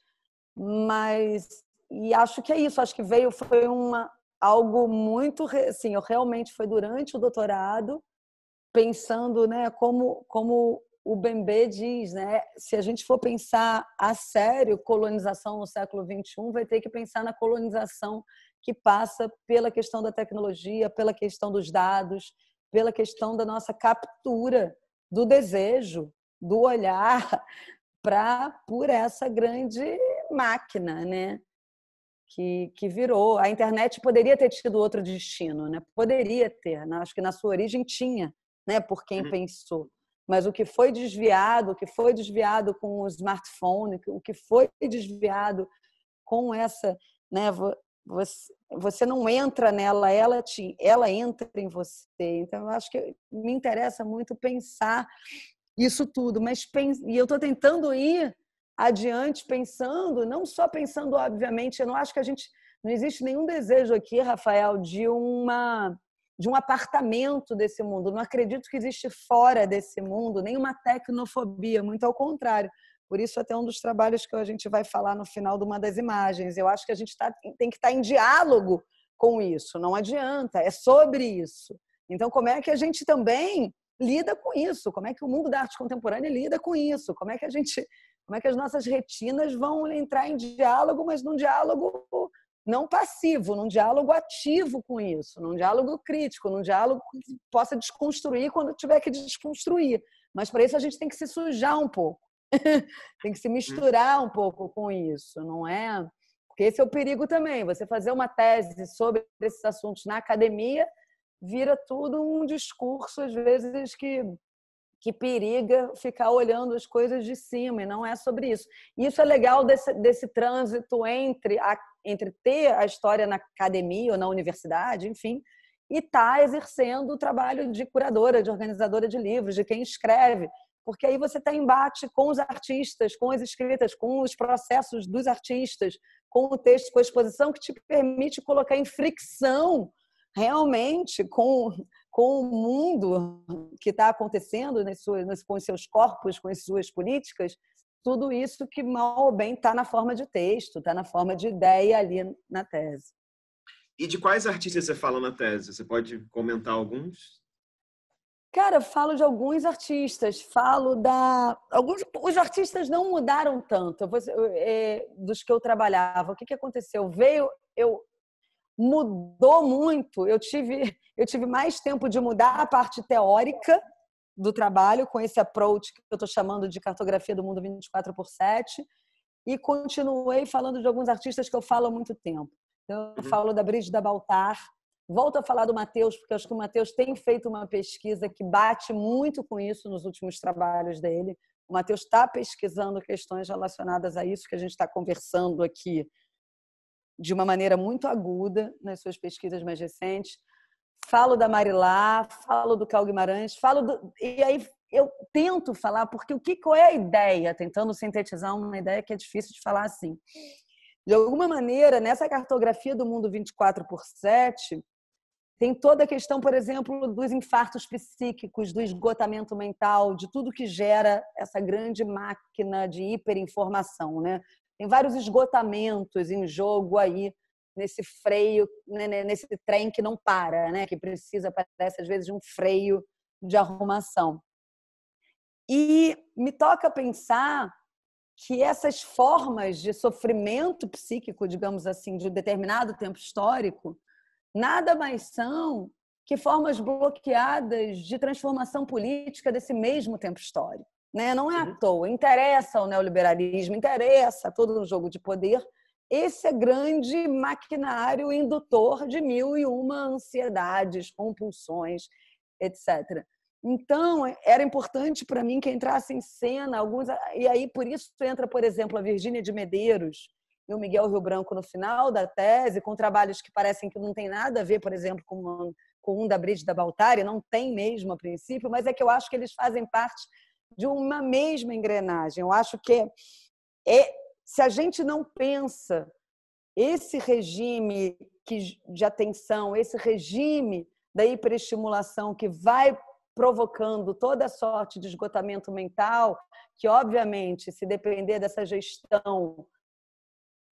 Mas, e acho que é isso, acho que veio, foi uma, algo muito, assim, eu realmente foi durante o doutorado pensando, né, como como o Bembe diz, né, se a gente for pensar a sério colonização no século 21, vai ter que pensar na colonização que passa pela questão da tecnologia, pela questão dos dados, pela questão da nossa captura do desejo, do olhar para por essa grande máquina, né? que, que virou. A internet poderia ter tido outro destino, né? Poderia ter, né? acho que na sua origem tinha, né? Por quem uhum. pensou. Mas o que foi desviado, o que foi desviado com o smartphone, o que foi desviado com essa, né? Você, você não entra nela, ela te, ela entra em você. Então eu acho que me interessa muito pensar isso tudo, mas pense, e eu estou tentando ir adiante pensando, não só pensando, obviamente, eu não acho que a gente. Não existe nenhum desejo aqui, Rafael, de uma de um apartamento desse mundo. Não acredito que existe fora desse mundo nenhuma tecnofobia, muito ao contrário. Por isso, até um dos trabalhos que a gente vai falar no final de uma das imagens. Eu acho que a gente tá, tem que estar tá em diálogo com isso. Não adianta, é sobre isso. Então, como é que a gente também lida com isso? Como é que o mundo da arte contemporânea lida com isso? Como é que a gente como é que as nossas retinas vão entrar em diálogo, mas num diálogo não passivo, num diálogo ativo com isso, num diálogo crítico, num diálogo que possa desconstruir quando tiver que desconstruir. Mas para isso a gente tem que se sujar um pouco, tem que se misturar um pouco com isso, não é? Porque esse é o perigo também. Você fazer uma tese sobre esses assuntos na academia vira tudo um discurso, às vezes, que que periga ficar olhando as coisas de cima, e não é sobre isso. Isso é legal desse, desse trânsito entre, a, entre ter a história na academia ou na universidade, enfim, e estar tá exercendo o trabalho de curadora, de organizadora de livros, de quem escreve, porque aí você está em embate com os artistas, com as escritas, com os processos dos artistas, com o texto, com a exposição, que te permite colocar em fricção realmente com com o mundo que está acontecendo nas suas, com os seus corpos, com as suas políticas, tudo isso que mal ou bem está na forma de texto, está na forma de ideia ali na tese. E de quais artistas você fala na tese? Você pode comentar alguns? Cara, falo de alguns artistas, falo da. Alguns... Os artistas não mudaram tanto vou... é... dos que eu trabalhava. O que, que aconteceu? Veio. eu Mudou muito. Eu tive eu tive mais tempo de mudar a parte teórica do trabalho com esse approach que eu estou chamando de cartografia do mundo 24 por 7 e continuei falando de alguns artistas que eu falo há muito tempo. Então, eu uhum. falo da Brígida Baltar, volto a falar do Matheus, porque acho que o Matheus tem feito uma pesquisa que bate muito com isso nos últimos trabalhos dele. O Matheus está pesquisando questões relacionadas a isso que a gente está conversando aqui de uma maneira muito aguda nas suas pesquisas mais recentes falo da Marilá, falo do Cal Guimarães, falo do... E aí eu tento falar, porque o que, qual é a ideia? Tentando sintetizar uma ideia que é difícil de falar assim. De alguma maneira, nessa cartografia do mundo 24 por 7, tem toda a questão, por exemplo, dos infartos psíquicos, do esgotamento mental, de tudo que gera essa grande máquina de hiperinformação, né? Tem vários esgotamentos em jogo aí nesse freio, né, né, nesse trem que não para, né, que precisa, parece às vezes, de um freio de arrumação. E me toca pensar que essas formas de sofrimento psíquico, digamos assim, de um determinado tempo histórico, nada mais são que formas bloqueadas de transformação política desse mesmo tempo histórico. Né? Não é à toa, interessa ao neoliberalismo, interessa todo um jogo de poder esse é grande maquinário indutor de mil e uma ansiedades, compulsões, etc. Então, era importante para mim que entrasse em cena alguns. E aí, por isso, entra, por exemplo, a Virgínia de Medeiros e o Miguel Rio Branco no final da tese, com trabalhos que parecem que não tem nada a ver, por exemplo, com, uma, com um da Brígida Baltari, não tem mesmo a princípio, mas é que eu acho que eles fazem parte de uma mesma engrenagem. Eu acho que é, se a gente não pensa esse regime de atenção, esse regime da hiperestimulação que vai provocando toda sorte de esgotamento mental, que obviamente, se depender dessa gestão,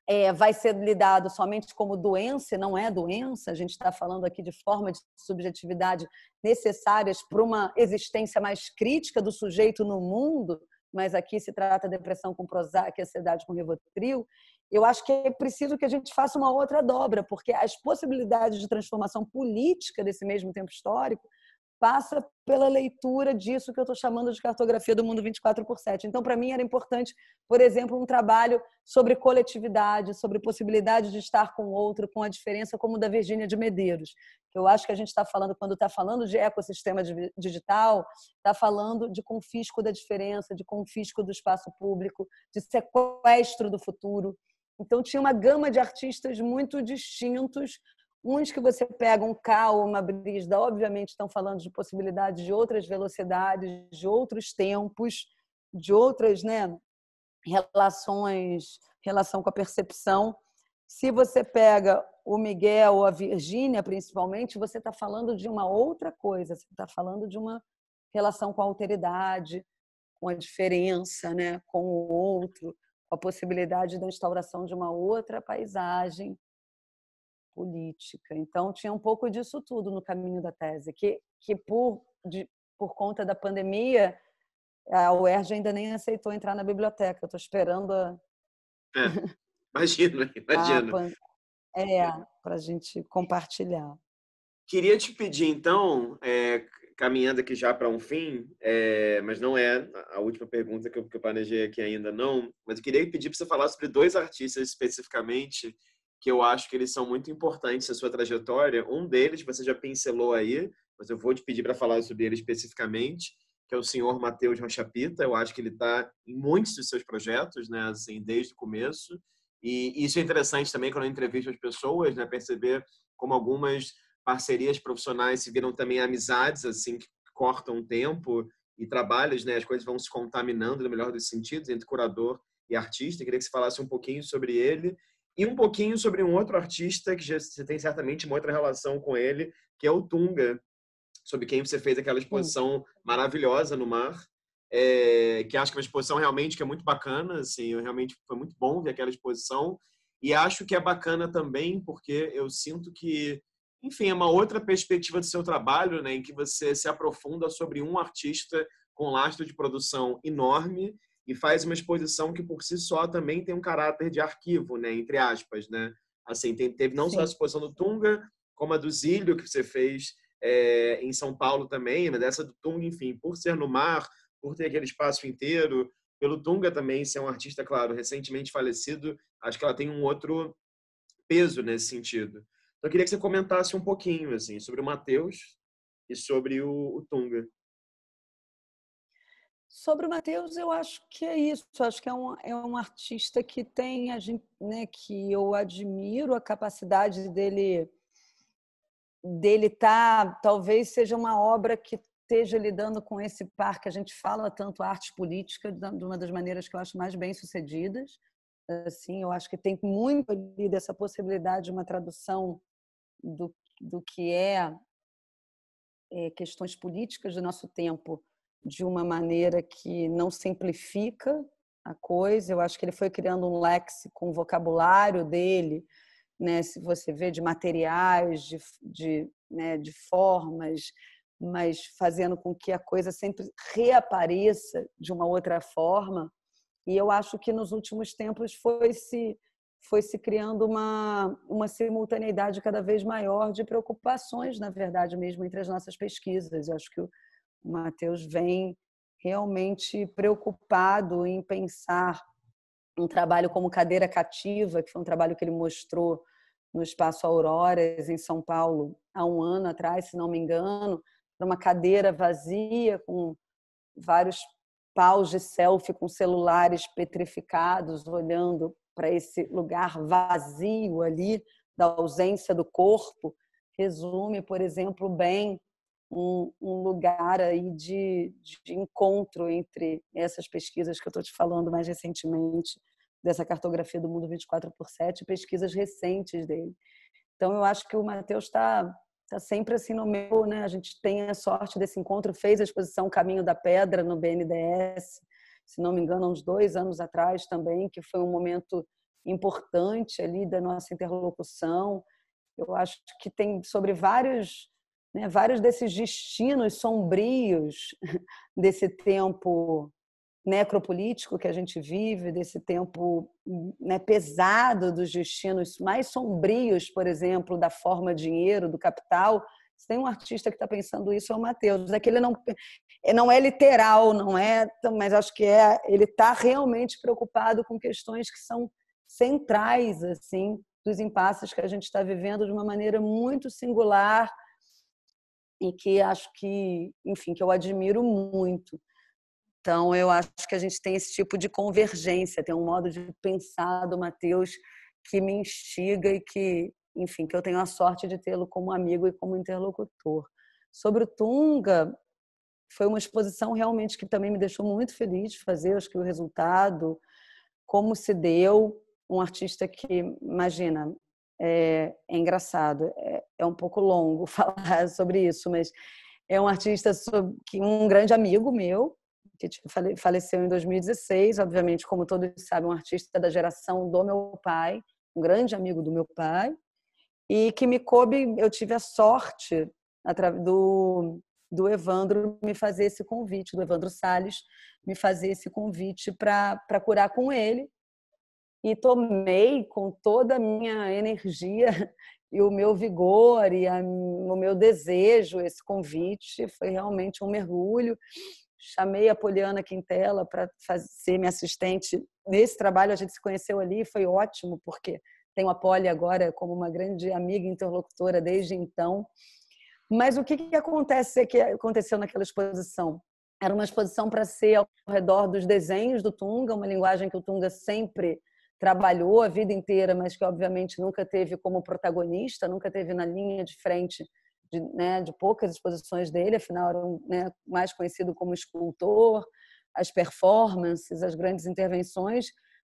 é, vai ser lidado somente como doença, e não é doença. A gente está falando aqui de forma de subjetividade necessárias para uma existência mais crítica do sujeito no mundo mas aqui se trata de depressão com Prozac, ansiedade com Rivotril, eu acho que é preciso que a gente faça uma outra dobra, porque as possibilidades de transformação política desse mesmo tempo histórico passa pela leitura disso que eu estou chamando de cartografia do mundo 24 por 7. Então, para mim, era importante, por exemplo, um trabalho sobre coletividade, sobre possibilidade de estar com o outro, com a diferença, como o da Virgínia de Medeiros. Eu acho que a gente está falando, quando está falando de ecossistema digital, está falando de confisco da diferença, de confisco do espaço público, de sequestro do futuro. Então, tinha uma gama de artistas muito distintos, Uns que você pega um carro, uma brisa obviamente estão falando de possibilidades de outras velocidades, de outros tempos, de outras né, relações, relação com a percepção. Se você pega o Miguel ou a Virgínia, principalmente, você está falando de uma outra coisa, você está falando de uma relação com a alteridade, com a diferença, né, com o outro, com a possibilidade da instauração de uma outra paisagem política. Então, tinha um pouco disso tudo no caminho da tese, que, que por, de, por conta da pandemia, a UERJ ainda nem aceitou entrar na biblioteca. Estou esperando a... É, imagino, imagino. A, é, é. para a gente compartilhar. Queria te pedir, então, é, caminhando aqui já para um fim, é, mas não é a última pergunta que eu, que eu planejei aqui ainda, não, mas eu queria pedir para você falar sobre dois artistas especificamente que eu acho que eles são muito importantes na sua trajetória. Um deles, você já pincelou aí, mas eu vou te pedir para falar sobre ele especificamente, que é o senhor Matheus Pita. Eu acho que ele está em muitos dos seus projetos, né, assim, desde o começo. E isso é interessante também quando eu entrevisto as pessoas, né, perceber como algumas parcerias profissionais se viram também amizades, assim, que cortam tempo e trabalhos, né, as coisas vão se contaminando no melhor dos sentidos entre curador e artista. Eu queria que você falasse um pouquinho sobre ele e um pouquinho sobre um outro artista que já, você tem certamente uma outra relação com ele, que é o Tunga, sobre quem você fez aquela exposição maravilhosa no mar, é, que acho que é uma exposição realmente que é muito bacana, assim, realmente foi muito bom ver aquela exposição, e acho que é bacana também porque eu sinto que, enfim, é uma outra perspectiva do seu trabalho, né, em que você se aprofunda sobre um artista com lastro de produção enorme e faz uma exposição que por si só também tem um caráter de arquivo, né, entre aspas, né? Assim, teve não Sim. só a exposição do Tunga, como a do Zílio que você fez é, em São Paulo também, mas dessa do Tunga, enfim, por ser no mar, por ter aquele espaço inteiro, pelo Tunga também ser um artista, claro, recentemente falecido, acho que ela tem um outro peso nesse sentido. Então, eu queria que você comentasse um pouquinho assim sobre o Matheus e sobre o, o Tunga. Sobre o Matheus, eu acho que é isso. Eu acho que é um, é um artista que tem, né, que eu admiro a capacidade dele dele tá, talvez seja uma obra que esteja lidando com esse par que a gente fala tanto arte política de uma das maneiras que eu acho mais bem sucedidas. Assim, eu acho que tem muito ali dessa possibilidade de uma tradução do, do que é, é questões políticas do nosso tempo de uma maneira que não simplifica a coisa. Eu acho que ele foi criando um léxico, um vocabulário dele, né? Se você vê de materiais, de, de, né? de formas, mas fazendo com que a coisa sempre reapareça de uma outra forma. E eu acho que nos últimos tempos foi se foi se criando uma, uma simultaneidade cada vez maior de preocupações, na verdade mesmo, entre as nossas pesquisas. Eu acho que o, o Mateus vem realmente preocupado em pensar um trabalho como Cadeira Cativa, que foi um trabalho que ele mostrou no Espaço Auroras, em São Paulo, há um ano atrás, se não me engano, para uma cadeira vazia com vários paus de selfie com celulares petrificados, olhando para esse lugar vazio ali, da ausência do corpo, resume, por exemplo, bem um, um lugar aí de, de encontro entre essas pesquisas que eu estou te falando mais recentemente, dessa cartografia do mundo 24 por 7, pesquisas recentes dele. Então, eu acho que o Matheus está tá sempre assim no meu, né? A gente tem a sorte desse encontro, fez a exposição Caminho da Pedra no BNDES, se não me engano, há uns dois anos atrás também, que foi um momento importante ali da nossa interlocução. Eu acho que tem sobre vários né? Vários desses destinos sombrios desse tempo necropolítico que a gente vive, desse tempo né, pesado dos destinos mais sombrios, por exemplo, da forma dinheiro, do capital. Se tem um artista que está pensando isso, é o Matheus. É que ele não, é, não é literal, não é, mas acho que é. Ele está realmente preocupado com questões que são centrais, assim, dos impasses que a gente está vivendo de uma maneira muito singular e que acho que, enfim, que eu admiro muito. Então, eu acho que a gente tem esse tipo de convergência, tem um modo de pensar do Matheus que me instiga e que, enfim, que eu tenho a sorte de tê-lo como amigo e como interlocutor. Sobre o Tunga, foi uma exposição realmente que também me deixou muito feliz de fazer, acho que o resultado, como se deu, um artista que, imagina, é, é engraçado, é, é, um pouco longo falar sobre isso, mas é um artista que um grande amigo meu, que tipo, faleceu em 2016, obviamente, como todos sabem, um artista da geração do meu pai, um grande amigo do meu pai, e que me coube, eu tive a sorte do, do Evandro me fazer esse convite, do Evandro Sales me fazer esse convite para curar com ele e tomei com toda a minha energia e o meu vigor e a, o meu desejo esse convite. Foi realmente um mergulho. Chamei a Poliana Quintela para ser minha assistente nesse trabalho. A gente se conheceu ali e foi ótimo, porque tenho a Poli agora como uma grande amiga interlocutora desde então. Mas o que, que acontece que aconteceu naquela exposição? Era uma exposição para ser ao redor dos desenhos do Tunga, uma linguagem que o Tunga sempre trabalhou a vida inteira, mas que obviamente nunca teve como protagonista, nunca teve na linha de frente de, né, de poucas exposições dele, afinal era um, né, mais conhecido como escultor, as performances, as grandes intervenções,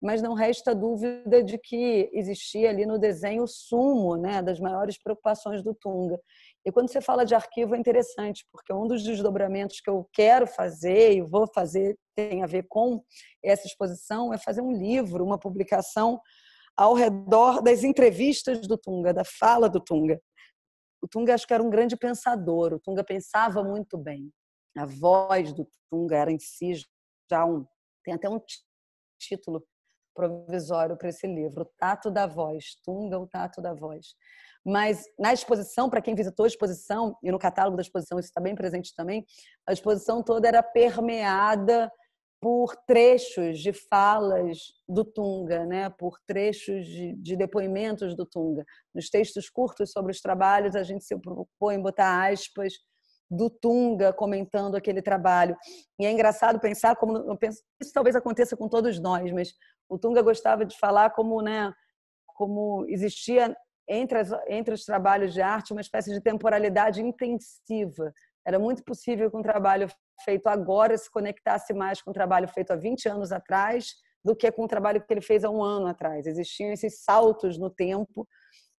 mas não resta dúvida de que existia ali no desenho o sumo né, das maiores preocupações do Tunga. E quando você fala de arquivo é interessante, porque um dos desdobramentos que eu quero fazer e vou fazer tem a ver com essa exposição é fazer um livro, uma publicação ao redor das entrevistas do Tunga, da fala do Tunga. O Tunga acho que era um grande pensador, o Tunga pensava muito bem. A voz do Tunga era em si já um tem até um título provisório para esse livro, o Tato da Voz, Tunga, o Tato da Voz. Mas na exposição, para quem visitou a exposição, e no catálogo da exposição isso está bem presente também, a exposição toda era permeada por trechos de falas do Tunga, né? por trechos de, de, depoimentos do Tunga. Nos textos curtos sobre os trabalhos, a gente se propõe botar aspas do Tunga comentando aquele trabalho. E é engraçado pensar como eu penso, isso talvez aconteça com todos nós, mas o Tunga gostava de falar como, né, como existia entre, as, entre os trabalhos de arte uma espécie de temporalidade intensiva. Era muito possível que um trabalho feito agora se conectasse mais com um trabalho feito há 20 anos atrás do que com o um trabalho que ele fez há um ano atrás. Existiam esses saltos no tempo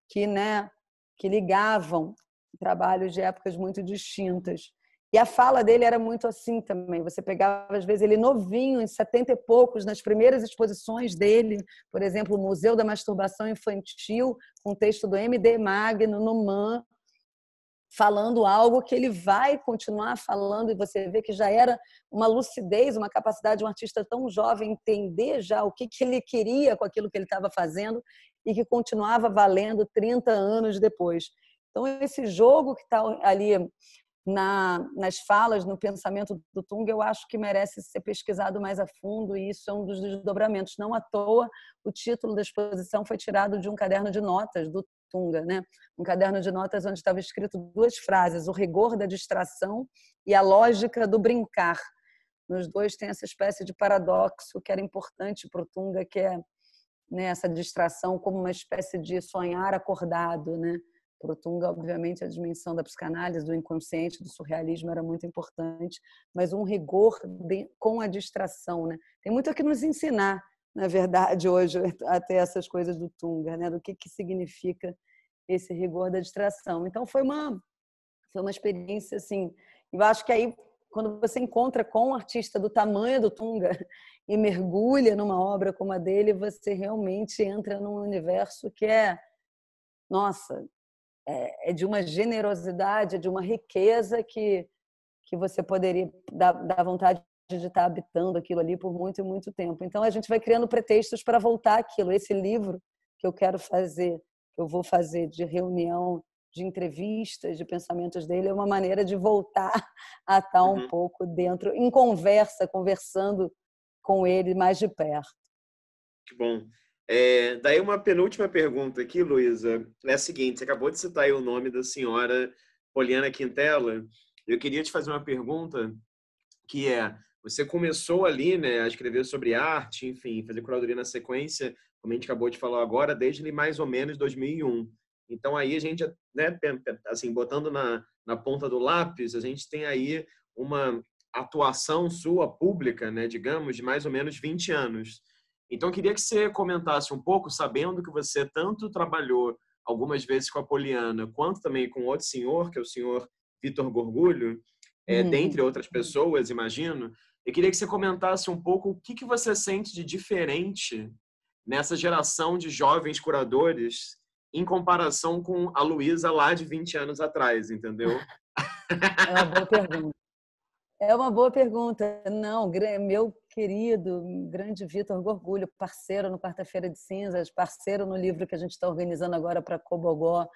que, né, que ligavam trabalhos de épocas muito distintas. E a fala dele era muito assim também. Você pegava, às vezes, ele novinho, em setenta e poucos, nas primeiras exposições dele, por exemplo, o Museu da Masturbação Infantil, com o texto do M.D. Magno, no MAN, falando algo que ele vai continuar falando, e você vê que já era uma lucidez, uma capacidade de um artista tão jovem entender já o que, que ele queria com aquilo que ele estava fazendo e que continuava valendo 30 anos depois. Então, esse jogo que está ali na, nas falas, no pensamento do Tung, eu acho que merece ser pesquisado mais a fundo e isso é um dos desdobramentos. Não à toa, o título da exposição foi tirado de um caderno de notas do Tunga, né? um caderno de notas onde estava escrito duas frases: o rigor da distração e a lógica do brincar. Nos dois tem essa espécie de paradoxo que era importante para o Tunga, que é né, essa distração como uma espécie de sonhar acordado, né? Para o Tunga, obviamente, a dimensão da psicanálise, do inconsciente, do surrealismo era muito importante, mas um rigor com a distração. Né? Tem muito a que nos ensinar, na verdade, hoje, até essas coisas do Tunga, né? do que, que significa esse rigor da distração. Então, foi uma, foi uma experiência, assim, eu acho que aí, quando você encontra com um artista do tamanho do Tunga e mergulha numa obra como a dele, você realmente entra num universo que é, nossa, é, é de uma generosidade, é de uma riqueza que, que você poderia dar, dar vontade de estar habitando aquilo ali por muito e muito tempo. Então a gente vai criando pretextos para voltar aquilo. Esse livro que eu quero fazer, que eu vou fazer de reunião, de entrevistas, de pensamentos dele, é uma maneira de voltar a estar um uhum. pouco dentro, em conversa, conversando com ele mais de perto. Que bom. É, daí uma penúltima pergunta aqui, Luísa, é a seguinte, você acabou de citar o nome da senhora Poliana Quintela, eu queria te fazer uma pergunta que é, você começou ali, né, a escrever sobre arte, enfim, fazer curadoria na sequência, como a gente acabou de falar agora, desde mais ou menos 2001. Então aí a gente, né, assim, botando na, na ponta do lápis, a gente tem aí uma atuação sua pública, né, digamos, de mais ou menos 20 anos. Então, eu queria que você comentasse um pouco, sabendo que você tanto trabalhou algumas vezes com a Poliana, quanto também com outro senhor, que é o senhor Vitor Gorgulho, é, uhum. dentre outras pessoas, imagino. Eu queria que você comentasse um pouco o que, que você sente de diferente nessa geração de jovens curadores em comparação com a Luísa lá de 20 anos atrás, entendeu? É uma boa pergunta. É uma boa pergunta. Não, meu querido, grande Vitor Gorgulho, parceiro no Quarta-feira de Cinzas, parceiro no livro que a gente está organizando agora para Cobogó,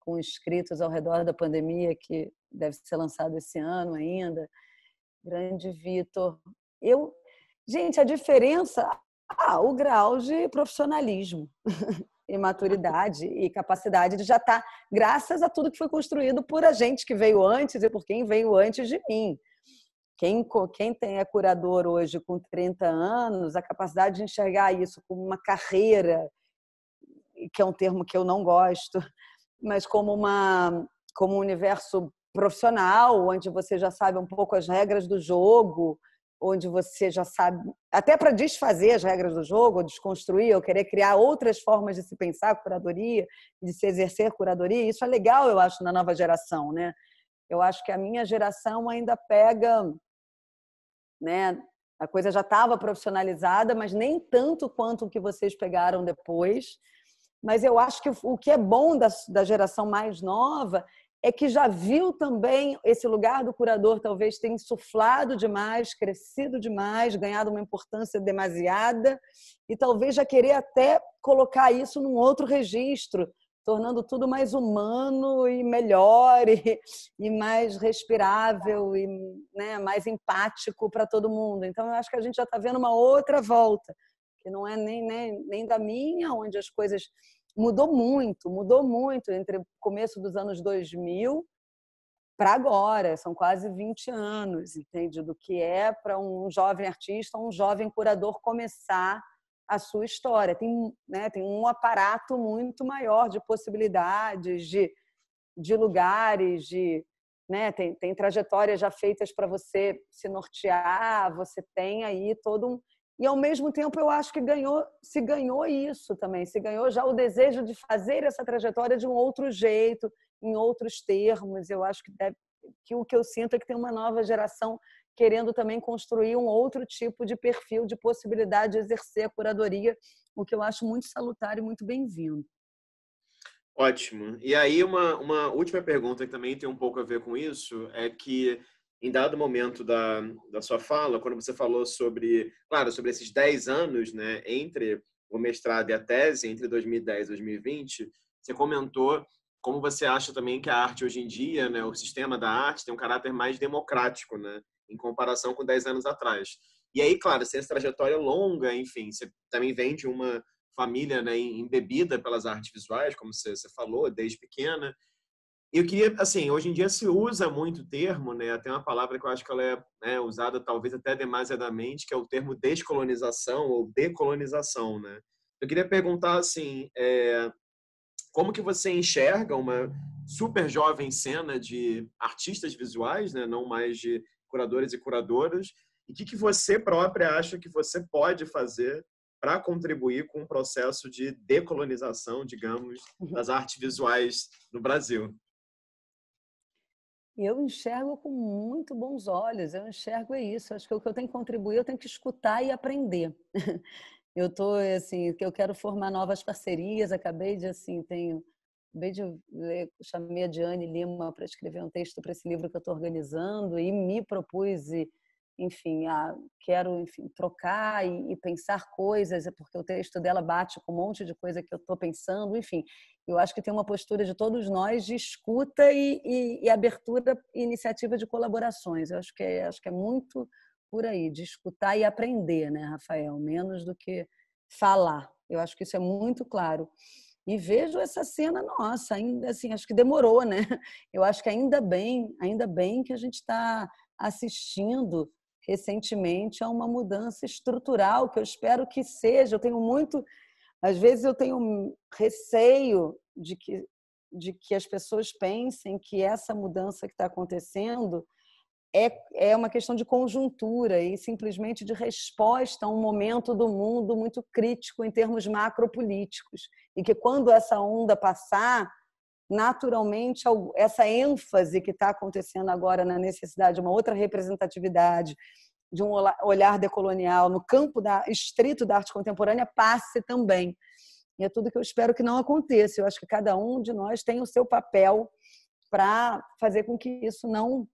com escritos ao redor da pandemia, que deve ser lançado esse ano ainda. Grande Vitor. Eu, gente, a diferença, ah, o grau de profissionalismo. e maturidade e capacidade de já estar, tá, graças a tudo que foi construído por a gente que veio antes e por quem veio antes de mim. Quem, quem tem, é curador hoje com 30 anos, a capacidade de enxergar isso como uma carreira, que é um termo que eu não gosto, mas como, uma, como um universo profissional, onde você já sabe um pouco as regras do jogo, onde você já sabe, até para desfazer as regras do jogo, ou desconstruir, ou querer criar outras formas de se pensar curadoria, de se exercer curadoria, isso é legal, eu acho, na nova geração, né? Eu acho que a minha geração ainda pega né? A coisa já estava profissionalizada, mas nem tanto quanto o que vocês pegaram depois. Mas eu acho que o que é bom da, da geração mais nova é que já viu também esse lugar do curador talvez ter insuflado demais, crescido demais, ganhado uma importância demasiada e talvez já querer até colocar isso num outro registro, tornando tudo mais humano e melhor e, e mais respirável e né, mais empático para todo mundo. Então, eu acho que a gente já está vendo uma outra volta, que não é nem, nem, né, nem da minha, onde as coisas mudou muito, mudou muito entre o começo dos anos 2000 para agora, são quase 20 anos, entende? Do que é para um jovem artista, um jovem curador começar a sua história. Tem, né, tem um aparato muito maior de possibilidades, de, de lugares, de né, tem, tem trajetórias já feitas para você se nortear, você tem aí todo um. E ao mesmo tempo eu acho que ganhou, se ganhou isso também, se ganhou já o desejo de fazer essa trajetória de um outro jeito, em outros termos. Eu acho que, deve, que o que eu sinto é que tem uma nova geração querendo também construir um outro tipo de perfil de possibilidade de exercer a curadoria, o que eu acho muito salutar e muito bem-vindo. Ótimo. E aí, uma, uma última pergunta que também tem um pouco a ver com isso é que, em dado momento da, da sua fala, quando você falou sobre, claro, sobre esses 10 anos, né, entre o mestrado e a tese, entre 2010 e 2020, você comentou como você acha também que a arte hoje em dia, né, o sistema da arte tem um caráter mais democrático, né? em comparação com 10 anos atrás. E aí, claro, essa trajetória longa, enfim, você também vem de uma família né, embebida pelas artes visuais, como você, você falou, desde pequena. Eu queria, assim, hoje em dia se usa muito o termo, né? Tem uma palavra que eu acho que ela é né, usada talvez até demasiadamente, que é o termo descolonização ou decolonização, né? Eu queria perguntar, assim, é, como que você enxerga uma super jovem cena de artistas visuais, né? Não mais de curadores e curadoras, e o que, que você própria acha que você pode fazer para contribuir com o processo de decolonização, digamos, uhum. das artes visuais no Brasil? Eu enxergo com muito bons olhos, eu enxergo é isso. Acho que o que eu tenho que contribuir, eu tenho que escutar e aprender. Eu tô assim, que eu quero é formar novas parcerias, acabei de assim, tenho acabei de ler, chamei a Diane Lima para escrever um texto para esse livro que eu estou organizando e me propus, e, enfim, a, quero enfim, trocar e, e, pensar coisas, é porque o texto dela bate com um monte de coisa que eu estou pensando, enfim. Eu acho que tem uma postura de todos nós de escuta e, e, e abertura e iniciativa de colaborações. Eu acho que, é, acho que é muito por aí, de escutar e aprender, né, Rafael? Menos do que falar. Eu acho que isso é muito claro e vejo essa cena nossa ainda assim acho que demorou né eu acho que ainda bem ainda bem que a gente está assistindo recentemente a uma mudança estrutural que eu espero que seja eu tenho muito às vezes eu tenho receio de que de que as pessoas pensem que essa mudança que está acontecendo é, é uma questão de conjuntura e simplesmente de resposta a um momento do mundo muito crítico em termos macropolíticos. E que quando essa onda passar, naturalmente, essa ênfase que está acontecendo agora na necessidade de uma outra representatividade, de um olhar decolonial no campo da, estrito da arte contemporânea passe também. E é tudo que eu espero que não aconteça. Eu acho que cada um de nós tem o seu papel para fazer com que isso não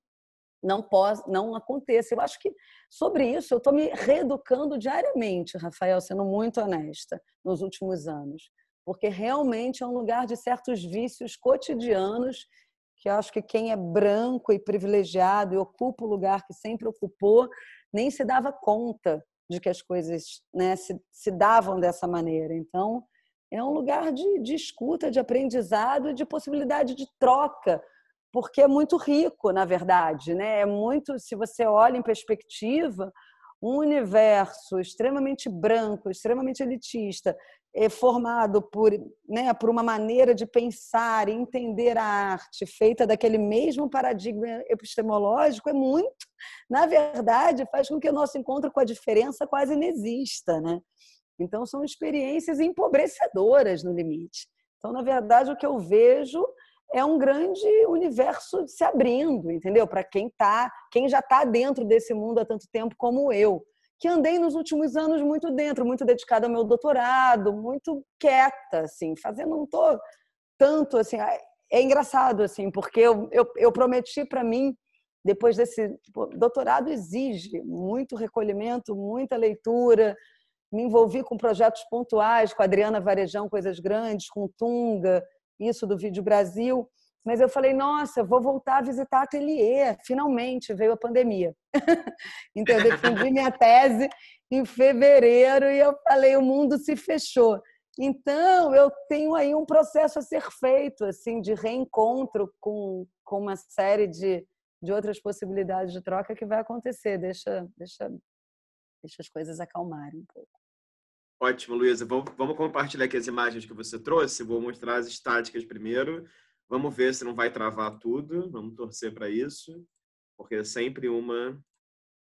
não pode, não aconteça. Eu acho que sobre isso eu estou me reeducando diariamente, Rafael, sendo muito honesta, nos últimos anos, porque realmente é um lugar de certos vícios cotidianos que eu acho que quem é branco e privilegiado e ocupa o lugar que sempre ocupou nem se dava conta de que as coisas né, se, se davam dessa maneira. Então, é um lugar de, de escuta, de aprendizado e de possibilidade de troca porque é muito rico, na verdade, né? É muito, se você olha em perspectiva, um universo extremamente branco, extremamente elitista, é formado por, né, por uma maneira de pensar e entender a arte feita daquele mesmo paradigma epistemológico é muito, na verdade, faz com que o nosso encontro com a diferença quase inexista, né? Então são experiências empobrecedoras no limite. Então, na verdade, o que eu vejo é um grande universo se abrindo, entendeu? Para quem tá, quem já está dentro desse mundo há tanto tempo como eu, que andei nos últimos anos muito dentro, muito dedicada ao meu doutorado, muito quieta, assim, fazendo não tô tanto assim. É engraçado assim, porque eu, eu, eu prometi para mim depois desse tipo, doutorado exige muito recolhimento, muita leitura. Me envolvi com projetos pontuais, com a Adriana Varejão, coisas grandes, com Tunga isso do Vídeo Brasil, mas eu falei, nossa, vou voltar a visitar ateliê, finalmente veio a pandemia. então, eu defendi minha tese em fevereiro e eu falei, o mundo se fechou. Então, eu tenho aí um processo a ser feito, assim, de reencontro com, com uma série de, de outras possibilidades de troca que vai acontecer. Deixa, deixa, deixa as coisas acalmarem um pouco. Ótimo, Luísa. Vamos compartilhar aqui as imagens que você trouxe. Vou mostrar as estáticas primeiro. Vamos ver se não vai travar tudo. Vamos torcer para isso, porque é sempre uma.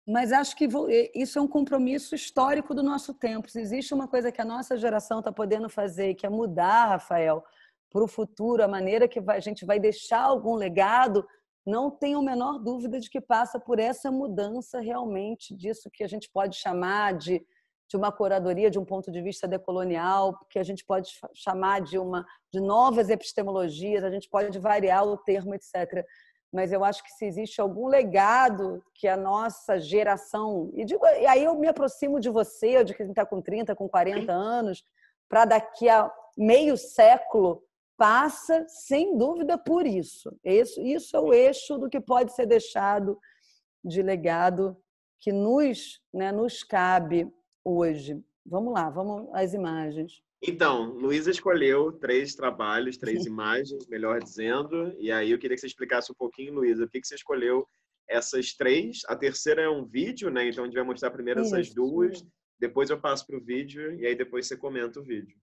Mas acho que isso é um compromisso histórico do nosso tempo. Se existe uma coisa que a nossa geração está podendo fazer, que é mudar, Rafael, para o futuro, a maneira que a gente vai deixar algum legado, não tenho a menor dúvida de que passa por essa mudança realmente disso que a gente pode chamar de de uma curadoria de um ponto de vista decolonial, que a gente pode chamar de uma de novas epistemologias, a gente pode variar o termo, etc. Mas eu acho que se existe algum legado que a nossa geração, e, digo, e aí eu me aproximo de você, de quem está com 30, com 40 anos, para daqui a meio século passa, sem dúvida, por isso. isso. Isso é o eixo do que pode ser deixado de legado que nos, né, nos cabe hoje? Vamos lá, vamos às imagens. Então, Luísa escolheu três trabalhos, três imagens, melhor dizendo. E aí eu queria que você explicasse um pouquinho, Luísa, por que você escolheu essas três. A terceira é um vídeo, né? Então a gente vai mostrar primeiro Isso. essas duas, depois eu passo para o vídeo e aí depois você comenta o vídeo.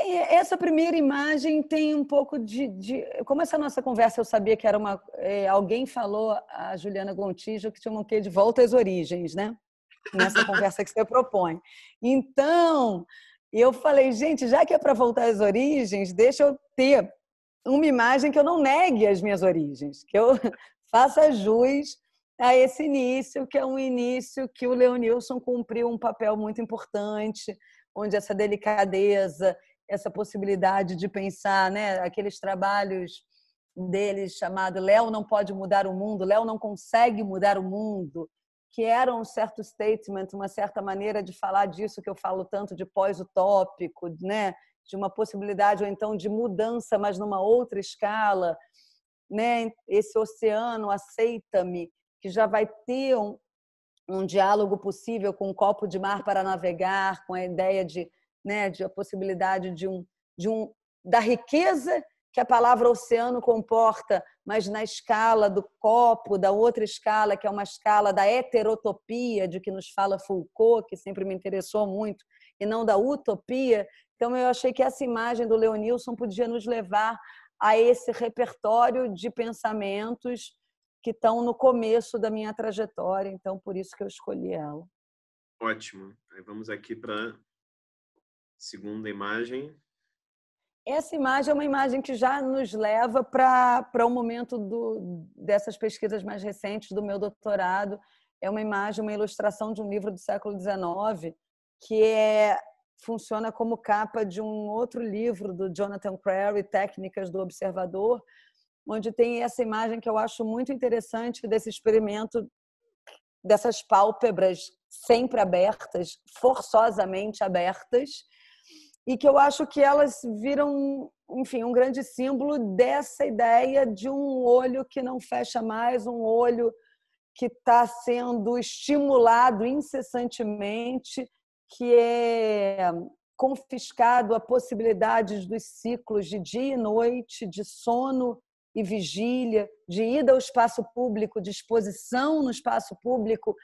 É, essa primeira imagem tem um pouco de, de... Como essa nossa conversa eu sabia que era uma. É, alguém falou, a Juliana Gontijo, que tinha um quê de volta às origens, né? nessa conversa que você propõe. Então, eu falei, gente, já que é para voltar às origens, deixa eu ter uma imagem que eu não negue as minhas origens, que eu faça jus a esse início, que é um início que o Leonilson cumpriu um papel muito importante, onde essa delicadeza, essa possibilidade de pensar, né, aqueles trabalhos dele chamado Léo não pode mudar o mundo, Léo não consegue mudar o mundo, que era um certo statement, uma certa maneira de falar disso que eu falo tanto de pós-utópico, né? de uma possibilidade ou então de mudança, mas numa outra escala. Né? Esse oceano, aceita-me, que já vai ter um, um diálogo possível com um copo de mar para navegar, com a ideia de, né, de a possibilidade de um, de um da riqueza que a palavra oceano comporta, mas na escala do copo, da outra escala, que é uma escala da heterotopia, de que nos fala Foucault, que sempre me interessou muito, e não da utopia. Então, eu achei que essa imagem do Leonilson podia nos levar a esse repertório de pensamentos que estão no começo da minha trajetória, então por isso que eu escolhi ela. Ótimo. Aí vamos aqui para a segunda imagem. Essa imagem é uma imagem que já nos leva para o um momento do, dessas pesquisas mais recentes do meu doutorado. É uma imagem, uma ilustração de um livro do século XIX, que é, funciona como capa de um outro livro do Jonathan Crary, Técnicas do Observador, onde tem essa imagem que eu acho muito interessante desse experimento dessas pálpebras sempre abertas, forçosamente abertas, e que eu acho que elas viram, enfim, um grande símbolo dessa ideia de um olho que não fecha mais, um olho que está sendo estimulado incessantemente, que é confiscado a possibilidades dos ciclos de dia e noite, de sono e vigília, de ida ao espaço público, de exposição no espaço público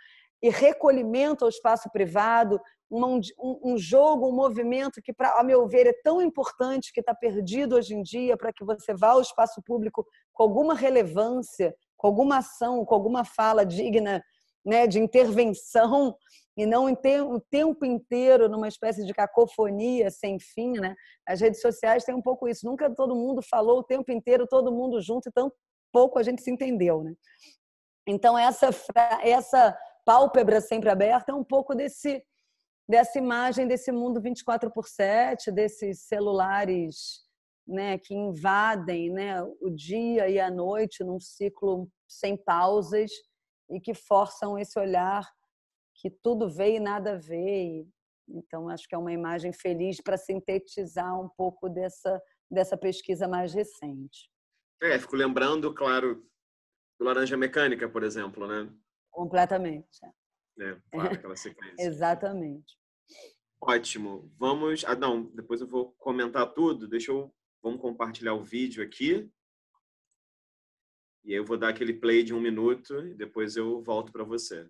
e recolhimento ao espaço privado, um, um jogo, um movimento que, pra, a meu ver, é tão importante que está perdido hoje em dia para que você vá ao espaço público com alguma relevância, com alguma ação, com alguma fala digna né, de intervenção e não o tempo inteiro numa espécie de cacofonia sem fim, né? As redes sociais têm um pouco isso. Nunca todo mundo falou o tempo inteiro, todo mundo junto, e tão pouco a gente se entendeu, né? Então essa essa pálpebra sempre aberta é um pouco desse dessa imagem desse mundo 24 por 7, desses celulares né, que invadem né, o dia e a noite num ciclo sem pausas e que forçam esse olhar que tudo vê e nada vê. Então, acho que é uma imagem feliz para sintetizar um pouco dessa, dessa pesquisa mais recente. É, fico lembrando, claro, do Laranja Mecânica, por exemplo, né? Completamente. É né? aquela sequência. Exatamente. Ótimo. Vamos. Ah, não, depois eu vou comentar tudo. Deixa eu. Vamos compartilhar o vídeo aqui. E aí eu vou dar aquele play de um minuto e depois eu volto para você.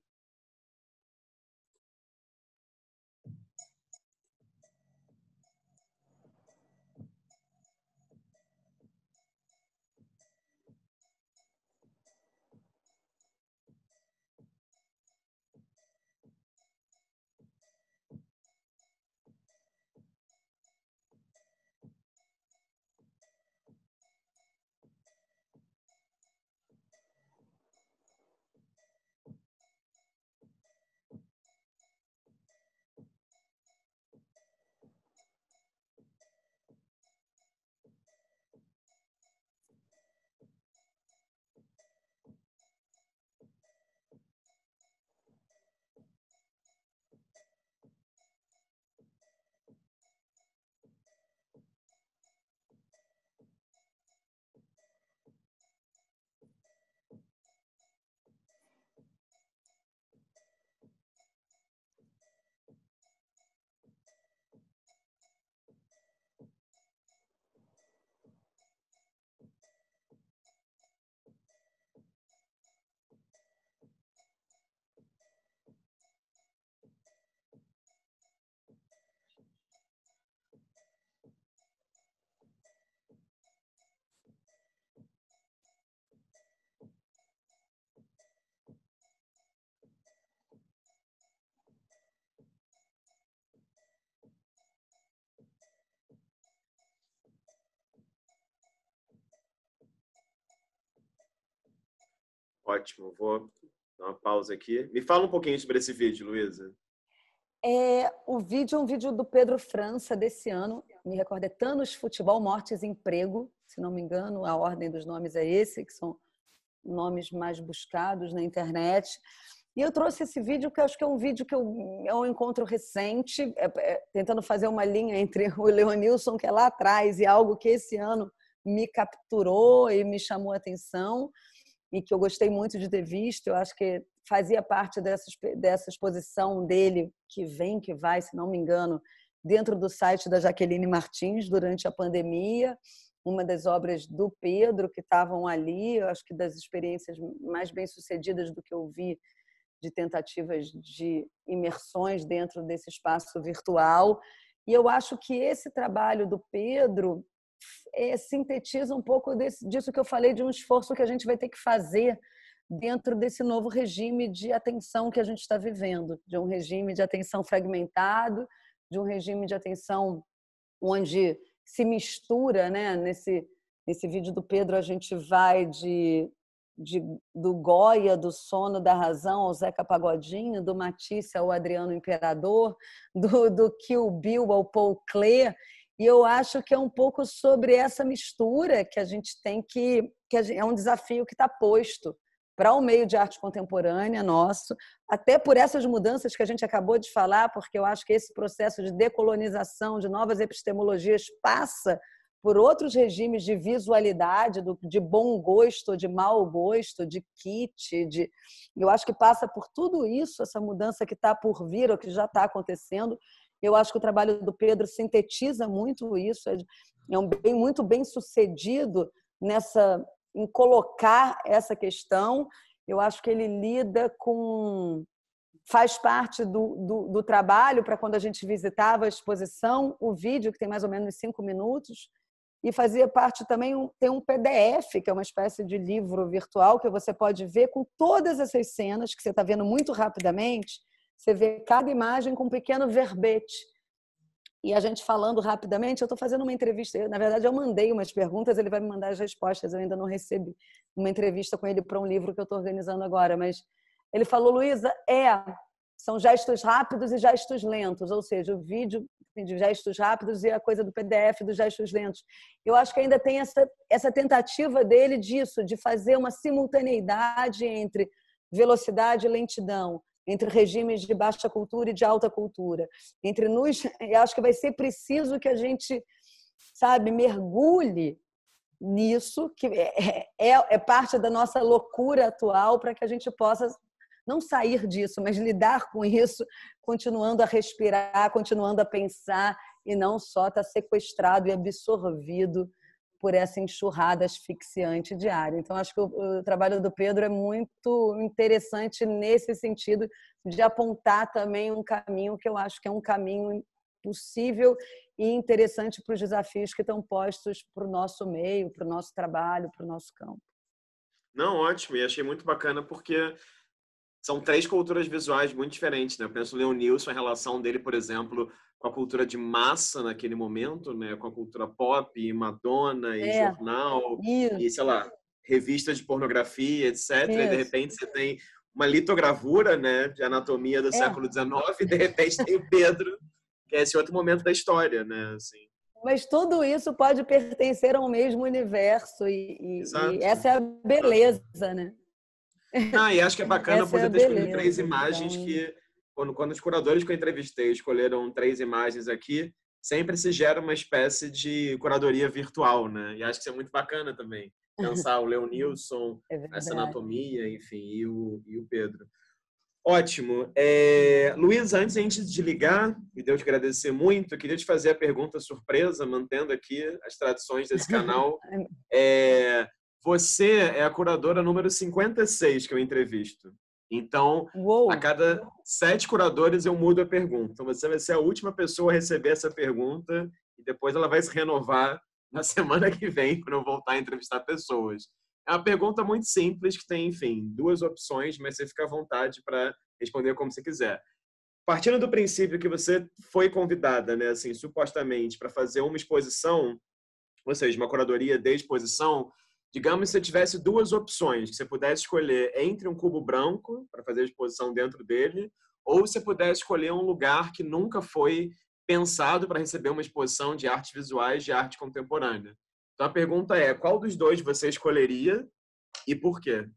Ótimo, vou dar uma pausa aqui. Me fala um pouquinho sobre esse vídeo, Luísa. É, o vídeo é um vídeo do Pedro França desse ano, me recorda, é Thanos Futebol, Mortes e Emprego, se não me engano, a ordem dos nomes é esse, que são nomes mais buscados na internet. E eu trouxe esse vídeo, que acho que é um vídeo que eu, é um encontro recente, é, é, tentando fazer uma linha entre o Leonilson, que é lá atrás, e algo que esse ano me capturou e me chamou a atenção e que eu gostei muito de ter visto. Eu acho que fazia parte dessa, dessa exposição dele, que vem, que vai, se não me engano, dentro do site da Jaqueline Martins durante a pandemia. Uma das obras do Pedro que estavam ali, eu acho que das experiências mais bem-sucedidas do que eu vi de tentativas de imersões dentro desse espaço virtual. E eu acho que esse trabalho do Pedro é, sintetiza um pouco desse, disso que eu falei, de um esforço que a gente vai ter que fazer dentro desse novo regime de atenção que a gente está vivendo, de um regime de atenção fragmentado, de um regime de atenção onde se mistura, né? Nesse, nesse vídeo do Pedro a gente vai de, de do Goya, do Sono da Razão ao Zeca Pagodinho, do Matisse ao Adriano Imperador, do, do Kill Bill ao Paul Klee, e eu acho que é um pouco sobre essa mistura que a gente tem que. que gente, é um desafio que está posto para o meio de arte contemporânea nosso, até por essas mudanças que a gente acabou de falar, porque eu acho que esse processo de decolonização, de novas epistemologias, passa por outros regimes de visualidade, de bom gosto, de mau gosto, de kit, de... eu acho que passa por tudo isso, essa mudança que está por vir ou que já está acontecendo, eu acho que o trabalho do Pedro sintetiza muito isso. É, é um bem muito bem sucedido nessa em colocar essa questão. Eu acho que ele lida com faz parte do, do, do trabalho para quando a gente visitava a exposição, o vídeo que tem mais ou menos cinco minutos e fazia parte também tem um PDF que é uma espécie de livro virtual que você pode ver com todas essas cenas que você está vendo muito rapidamente você vê cada imagem com um pequeno verbete. E a gente falando rapidamente, eu estou fazendo uma entrevista. Eu, na verdade, eu mandei umas perguntas, ele vai me mandar as respostas, eu ainda não recebi uma entrevista com ele para um livro que eu estou organizando agora. Mas ele falou, Luísa, é, são gestos rápidos e gestos lentos, ou seja, o vídeo de gestos rápidos e a coisa do PDF dos gestos lentos. Eu acho que ainda tem essa, essa tentativa dele disso, de fazer uma simultaneidade entre velocidade e lentidão, entre regimes de baixa cultura e de alta cultura, entre nós, eu acho que vai ser preciso que a gente, sabe, mergulhe nisso que é, é, é parte da nossa loucura atual para que a gente possa não sair disso, mas lidar com isso, continuando a respirar, continuando a pensar e não só estar tá sequestrado e absorvido por essa enxurrada asfixiante diária. Então, acho que o, o trabalho do Pedro é muito interessante nesse sentido de apontar também um caminho que eu acho que é um caminho possível e interessante para os desafios que estão postos para o nosso meio, para o nosso trabalho, para o nosso campo. Não, ótimo, e achei muito bacana porque são três culturas visuais muito diferentes, né? Eu penso no Leonilson, a relação dele, por exemplo, com a cultura de massa naquele momento, né? Com a cultura pop, e Madonna e é. jornal Isso. e sei lá, revista de pornografia, etc. Isso. E de repente você tem uma litogravura, né, de anatomia do é. século XIX e de repente tem o Pedro, que é esse outro momento da história, né? Assim. Mas tudo isso pode pertencer ao mesmo universo e, e essa é a beleza, né? Ah, e acho que é bacana é poder é ter escolhido três imagens então... que quando, quando os curadores que eu entrevistei escolheram três imagens aqui, sempre se gera uma espécie de curadoria virtual, né? E acho que isso é muito bacana também. Pensar o Leonilson, é essa anatomia, enfim, e o, e o Pedro. Ótimo. É, Luiz, antes de ligar, gente desligar, e Deus te agradecer muito, queria te fazer a pergunta surpresa, mantendo aqui as tradições desse canal. É. é, você é a curadora número 56 que eu entrevisto. Então, Uou. a cada sete curadores eu mudo a pergunta. Então, você vai ser a última pessoa a receber essa pergunta e depois ela vai se renovar na semana que vem quando eu voltar a entrevistar pessoas. É uma pergunta muito simples que tem, enfim, duas opções, mas você fica à vontade para responder como você quiser. Partindo do princípio que você foi convidada, né, assim, supostamente para fazer uma exposição, ou seja, uma curadoria de exposição, Digamos que você tivesse duas opções, que você pudesse escolher entre um cubo branco, para fazer a exposição dentro dele, ou você pudesse escolher um lugar que nunca foi pensado para receber uma exposição de artes visuais, de arte contemporânea. Então a pergunta é: qual dos dois você escolheria e por quê?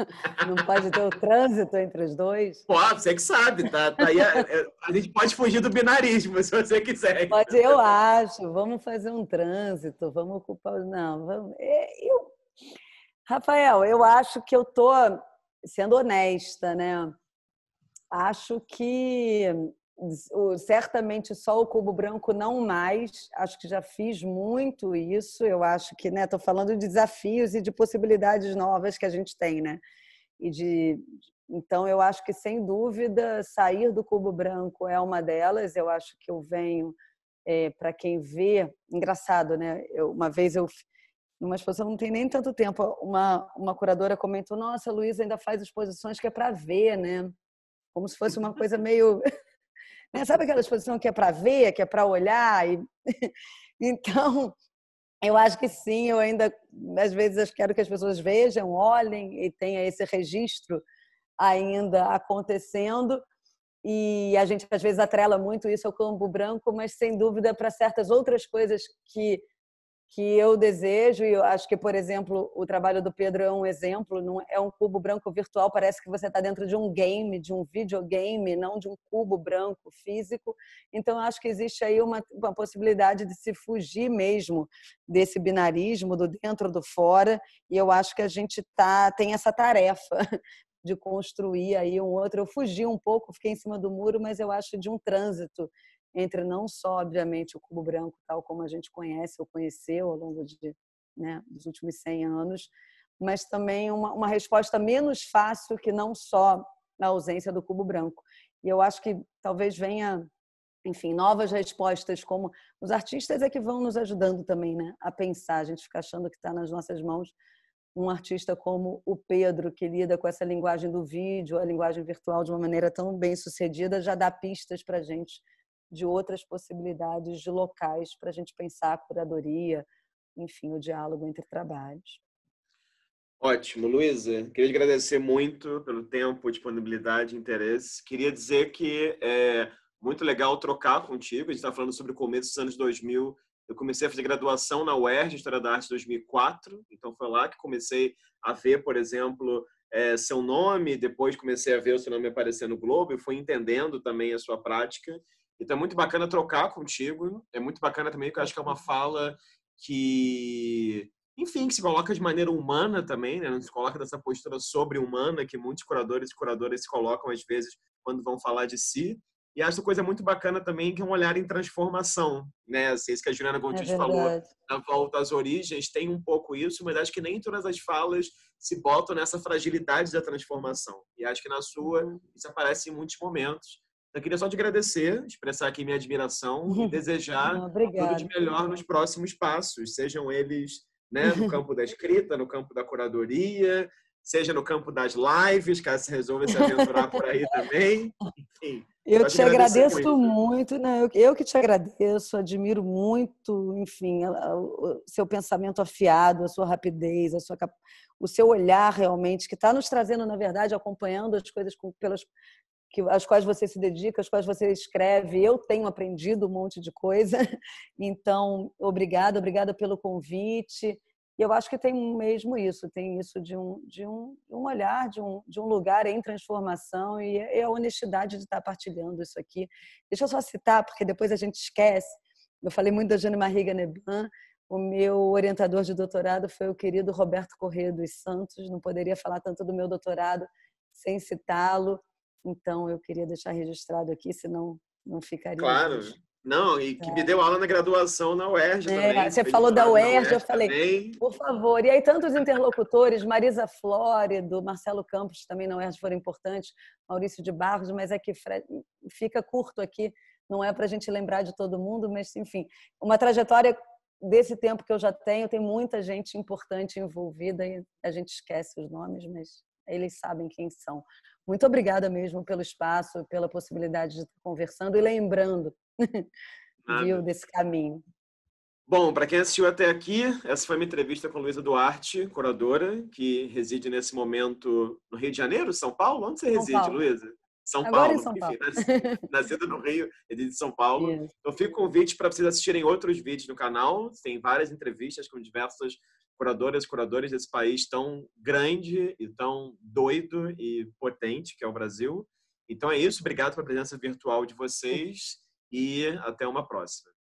Não pode ter o trânsito entre os dois? Pô, você que sabe, tá? tá aí a, é, a, gente pode fugir do binarismo, se você quiser. Pode, eu acho. Vamos fazer um trânsito, vamos ocupar... Não, vamos... É, eu... Rafael, eu acho que eu tô sendo honesta, né? Acho que certamente só o cubo branco não mais. Acho que já fiz muito isso. Eu acho que, né, tô falando de desafios e de possibilidades novas que a gente tem, né? E de então eu acho que sem dúvida sair do cubo branco é uma delas. Eu acho que eu venho é, para quem vê, engraçado, né? Eu, uma vez eu numa exposição não tem nem tanto tempo, uma uma curadora comentou: "Nossa, a Luísa ainda faz exposições que é para ver, né?" Como se fosse uma coisa meio né? Sabe aquela exposição que é para ver, que é para olhar? E... então, eu acho que sim, eu ainda, às vezes, quero que as pessoas vejam, olhem e tenha esse registro ainda acontecendo. E a gente, às vezes, atrela muito isso ao campo branco, mas, sem dúvida, para certas outras coisas que que eu desejo, e eu acho que, por exemplo, o trabalho do Pedro é um exemplo, não é um cubo branco virtual, parece que você está dentro de um game, de um videogame, não de um cubo branco físico. Então, acho que existe aí uma, uma possibilidade de se fugir mesmo desse binarismo, do dentro, do fora, e eu acho que a gente tá, tem essa tarefa de construir aí um outro. Eu fugi um pouco, fiquei em cima do muro, mas eu acho de um trânsito entre não só, obviamente, o cubo branco, tal como a gente conhece ou conheceu ao longo de, né, dos últimos 100 anos, mas também uma, uma resposta menos fácil que não só a ausência do cubo branco. E eu acho que talvez venha enfim, novas respostas, como os artistas é que vão nos ajudando também né, a pensar. A gente fica achando que está nas nossas mãos um artista como o Pedro, que lida com essa linguagem do vídeo, a linguagem virtual de uma maneira tão bem sucedida, já dá pistas para a gente de outras possibilidades de locais para a gente pensar a curadoria, enfim, o diálogo entre trabalhos. Ótimo, Luísa. Queria agradecer muito pelo tempo, disponibilidade, interesse. Queria dizer que é muito legal trocar contigo. A gente está falando sobre o começo dos anos 2000. Eu comecei a fazer graduação na UERJ, História da Arte, em 2004. Então, foi lá que comecei a ver, por exemplo, é, seu nome. Depois comecei a ver o seu nome aparecer no Globo e fui entendendo também a sua prática. Então é muito bacana trocar contigo. É muito bacana também, porque eu acho que é uma fala que, enfim, que se coloca de maneira humana também, né? Não se coloca dessa postura sobre-humana que muitos curadores e curadoras se colocam às vezes quando vão falar de si. E acho coisa muito bacana também que é um olhar em transformação, né? Assim, isso que a Juliana Gontijo é falou na volta às origens tem um pouco isso, mas acho que nem todas as falas se botam nessa fragilidade da transformação. E acho que na sua uhum. isso aparece em muitos momentos. Eu queria só te agradecer, expressar aqui minha admiração e desejar tudo de melhor nos próximos passos, sejam eles né, no campo da escrita, no campo da curadoria, seja no campo das lives, caso você resolva se aventurar por aí também. Enfim, eu te, te agradeço muito, muito né? eu, eu que te agradeço, admiro muito, enfim, o seu pensamento afiado, a sua rapidez, a sua, o seu olhar realmente, que está nos trazendo, na verdade, acompanhando as coisas com, pelas, que, às quais você se dedica, às quais você escreve. Eu tenho aprendido um monte de coisa. Então, obrigada, obrigada pelo convite. E eu acho que tem mesmo isso, tem isso de um, de um, um olhar, de um, de um lugar em transformação e, e é, é a honestidade de estar partilhando isso aqui. Deixa eu só citar, porque depois a gente esquece. Eu falei muito da Jane Marriga Neban, o meu orientador de doutorado foi o querido Roberto Corrêa dos Santos, não poderia falar tanto do meu doutorado sem citá-lo. Então, eu queria deixar registrado aqui, senão não ficaria. Claro. Não, e que é. me deu aula na graduação na UERJ é, também. Você falou da UERJ, UERJ, eu falei, também. por favor. E aí tantos interlocutores, Marisa Flórido, Marcelo Campos também na UERJ foram importantes, Maurício de Barros, mas é que fica curto aqui, não é para a gente lembrar de todo mundo, mas enfim, uma trajetória desse tempo que eu já tenho, tem muita gente importante envolvida e a gente esquece os nomes, mas eles sabem quem são. Muito obrigada mesmo pelo espaço, pela possibilidade de estar conversando e lembrando viu, desse caminho. Bom, para quem assistiu até aqui, essa foi uma entrevista com Luísa Duarte, curadora, que reside nesse momento no Rio de Janeiro, São Paulo? Onde você São reside, Luísa? São Agora Paulo, é São Paulo. Enfim, no Rio, reside em São Paulo. Isso. Então, fico com o convite para vocês assistirem outros vídeos no canal, tem várias entrevistas com diversas curadoras e curadores desse país tão grande e tão doido e potente que é o Brasil. Então é isso, obrigado pela presença virtual de vocês e até uma próxima.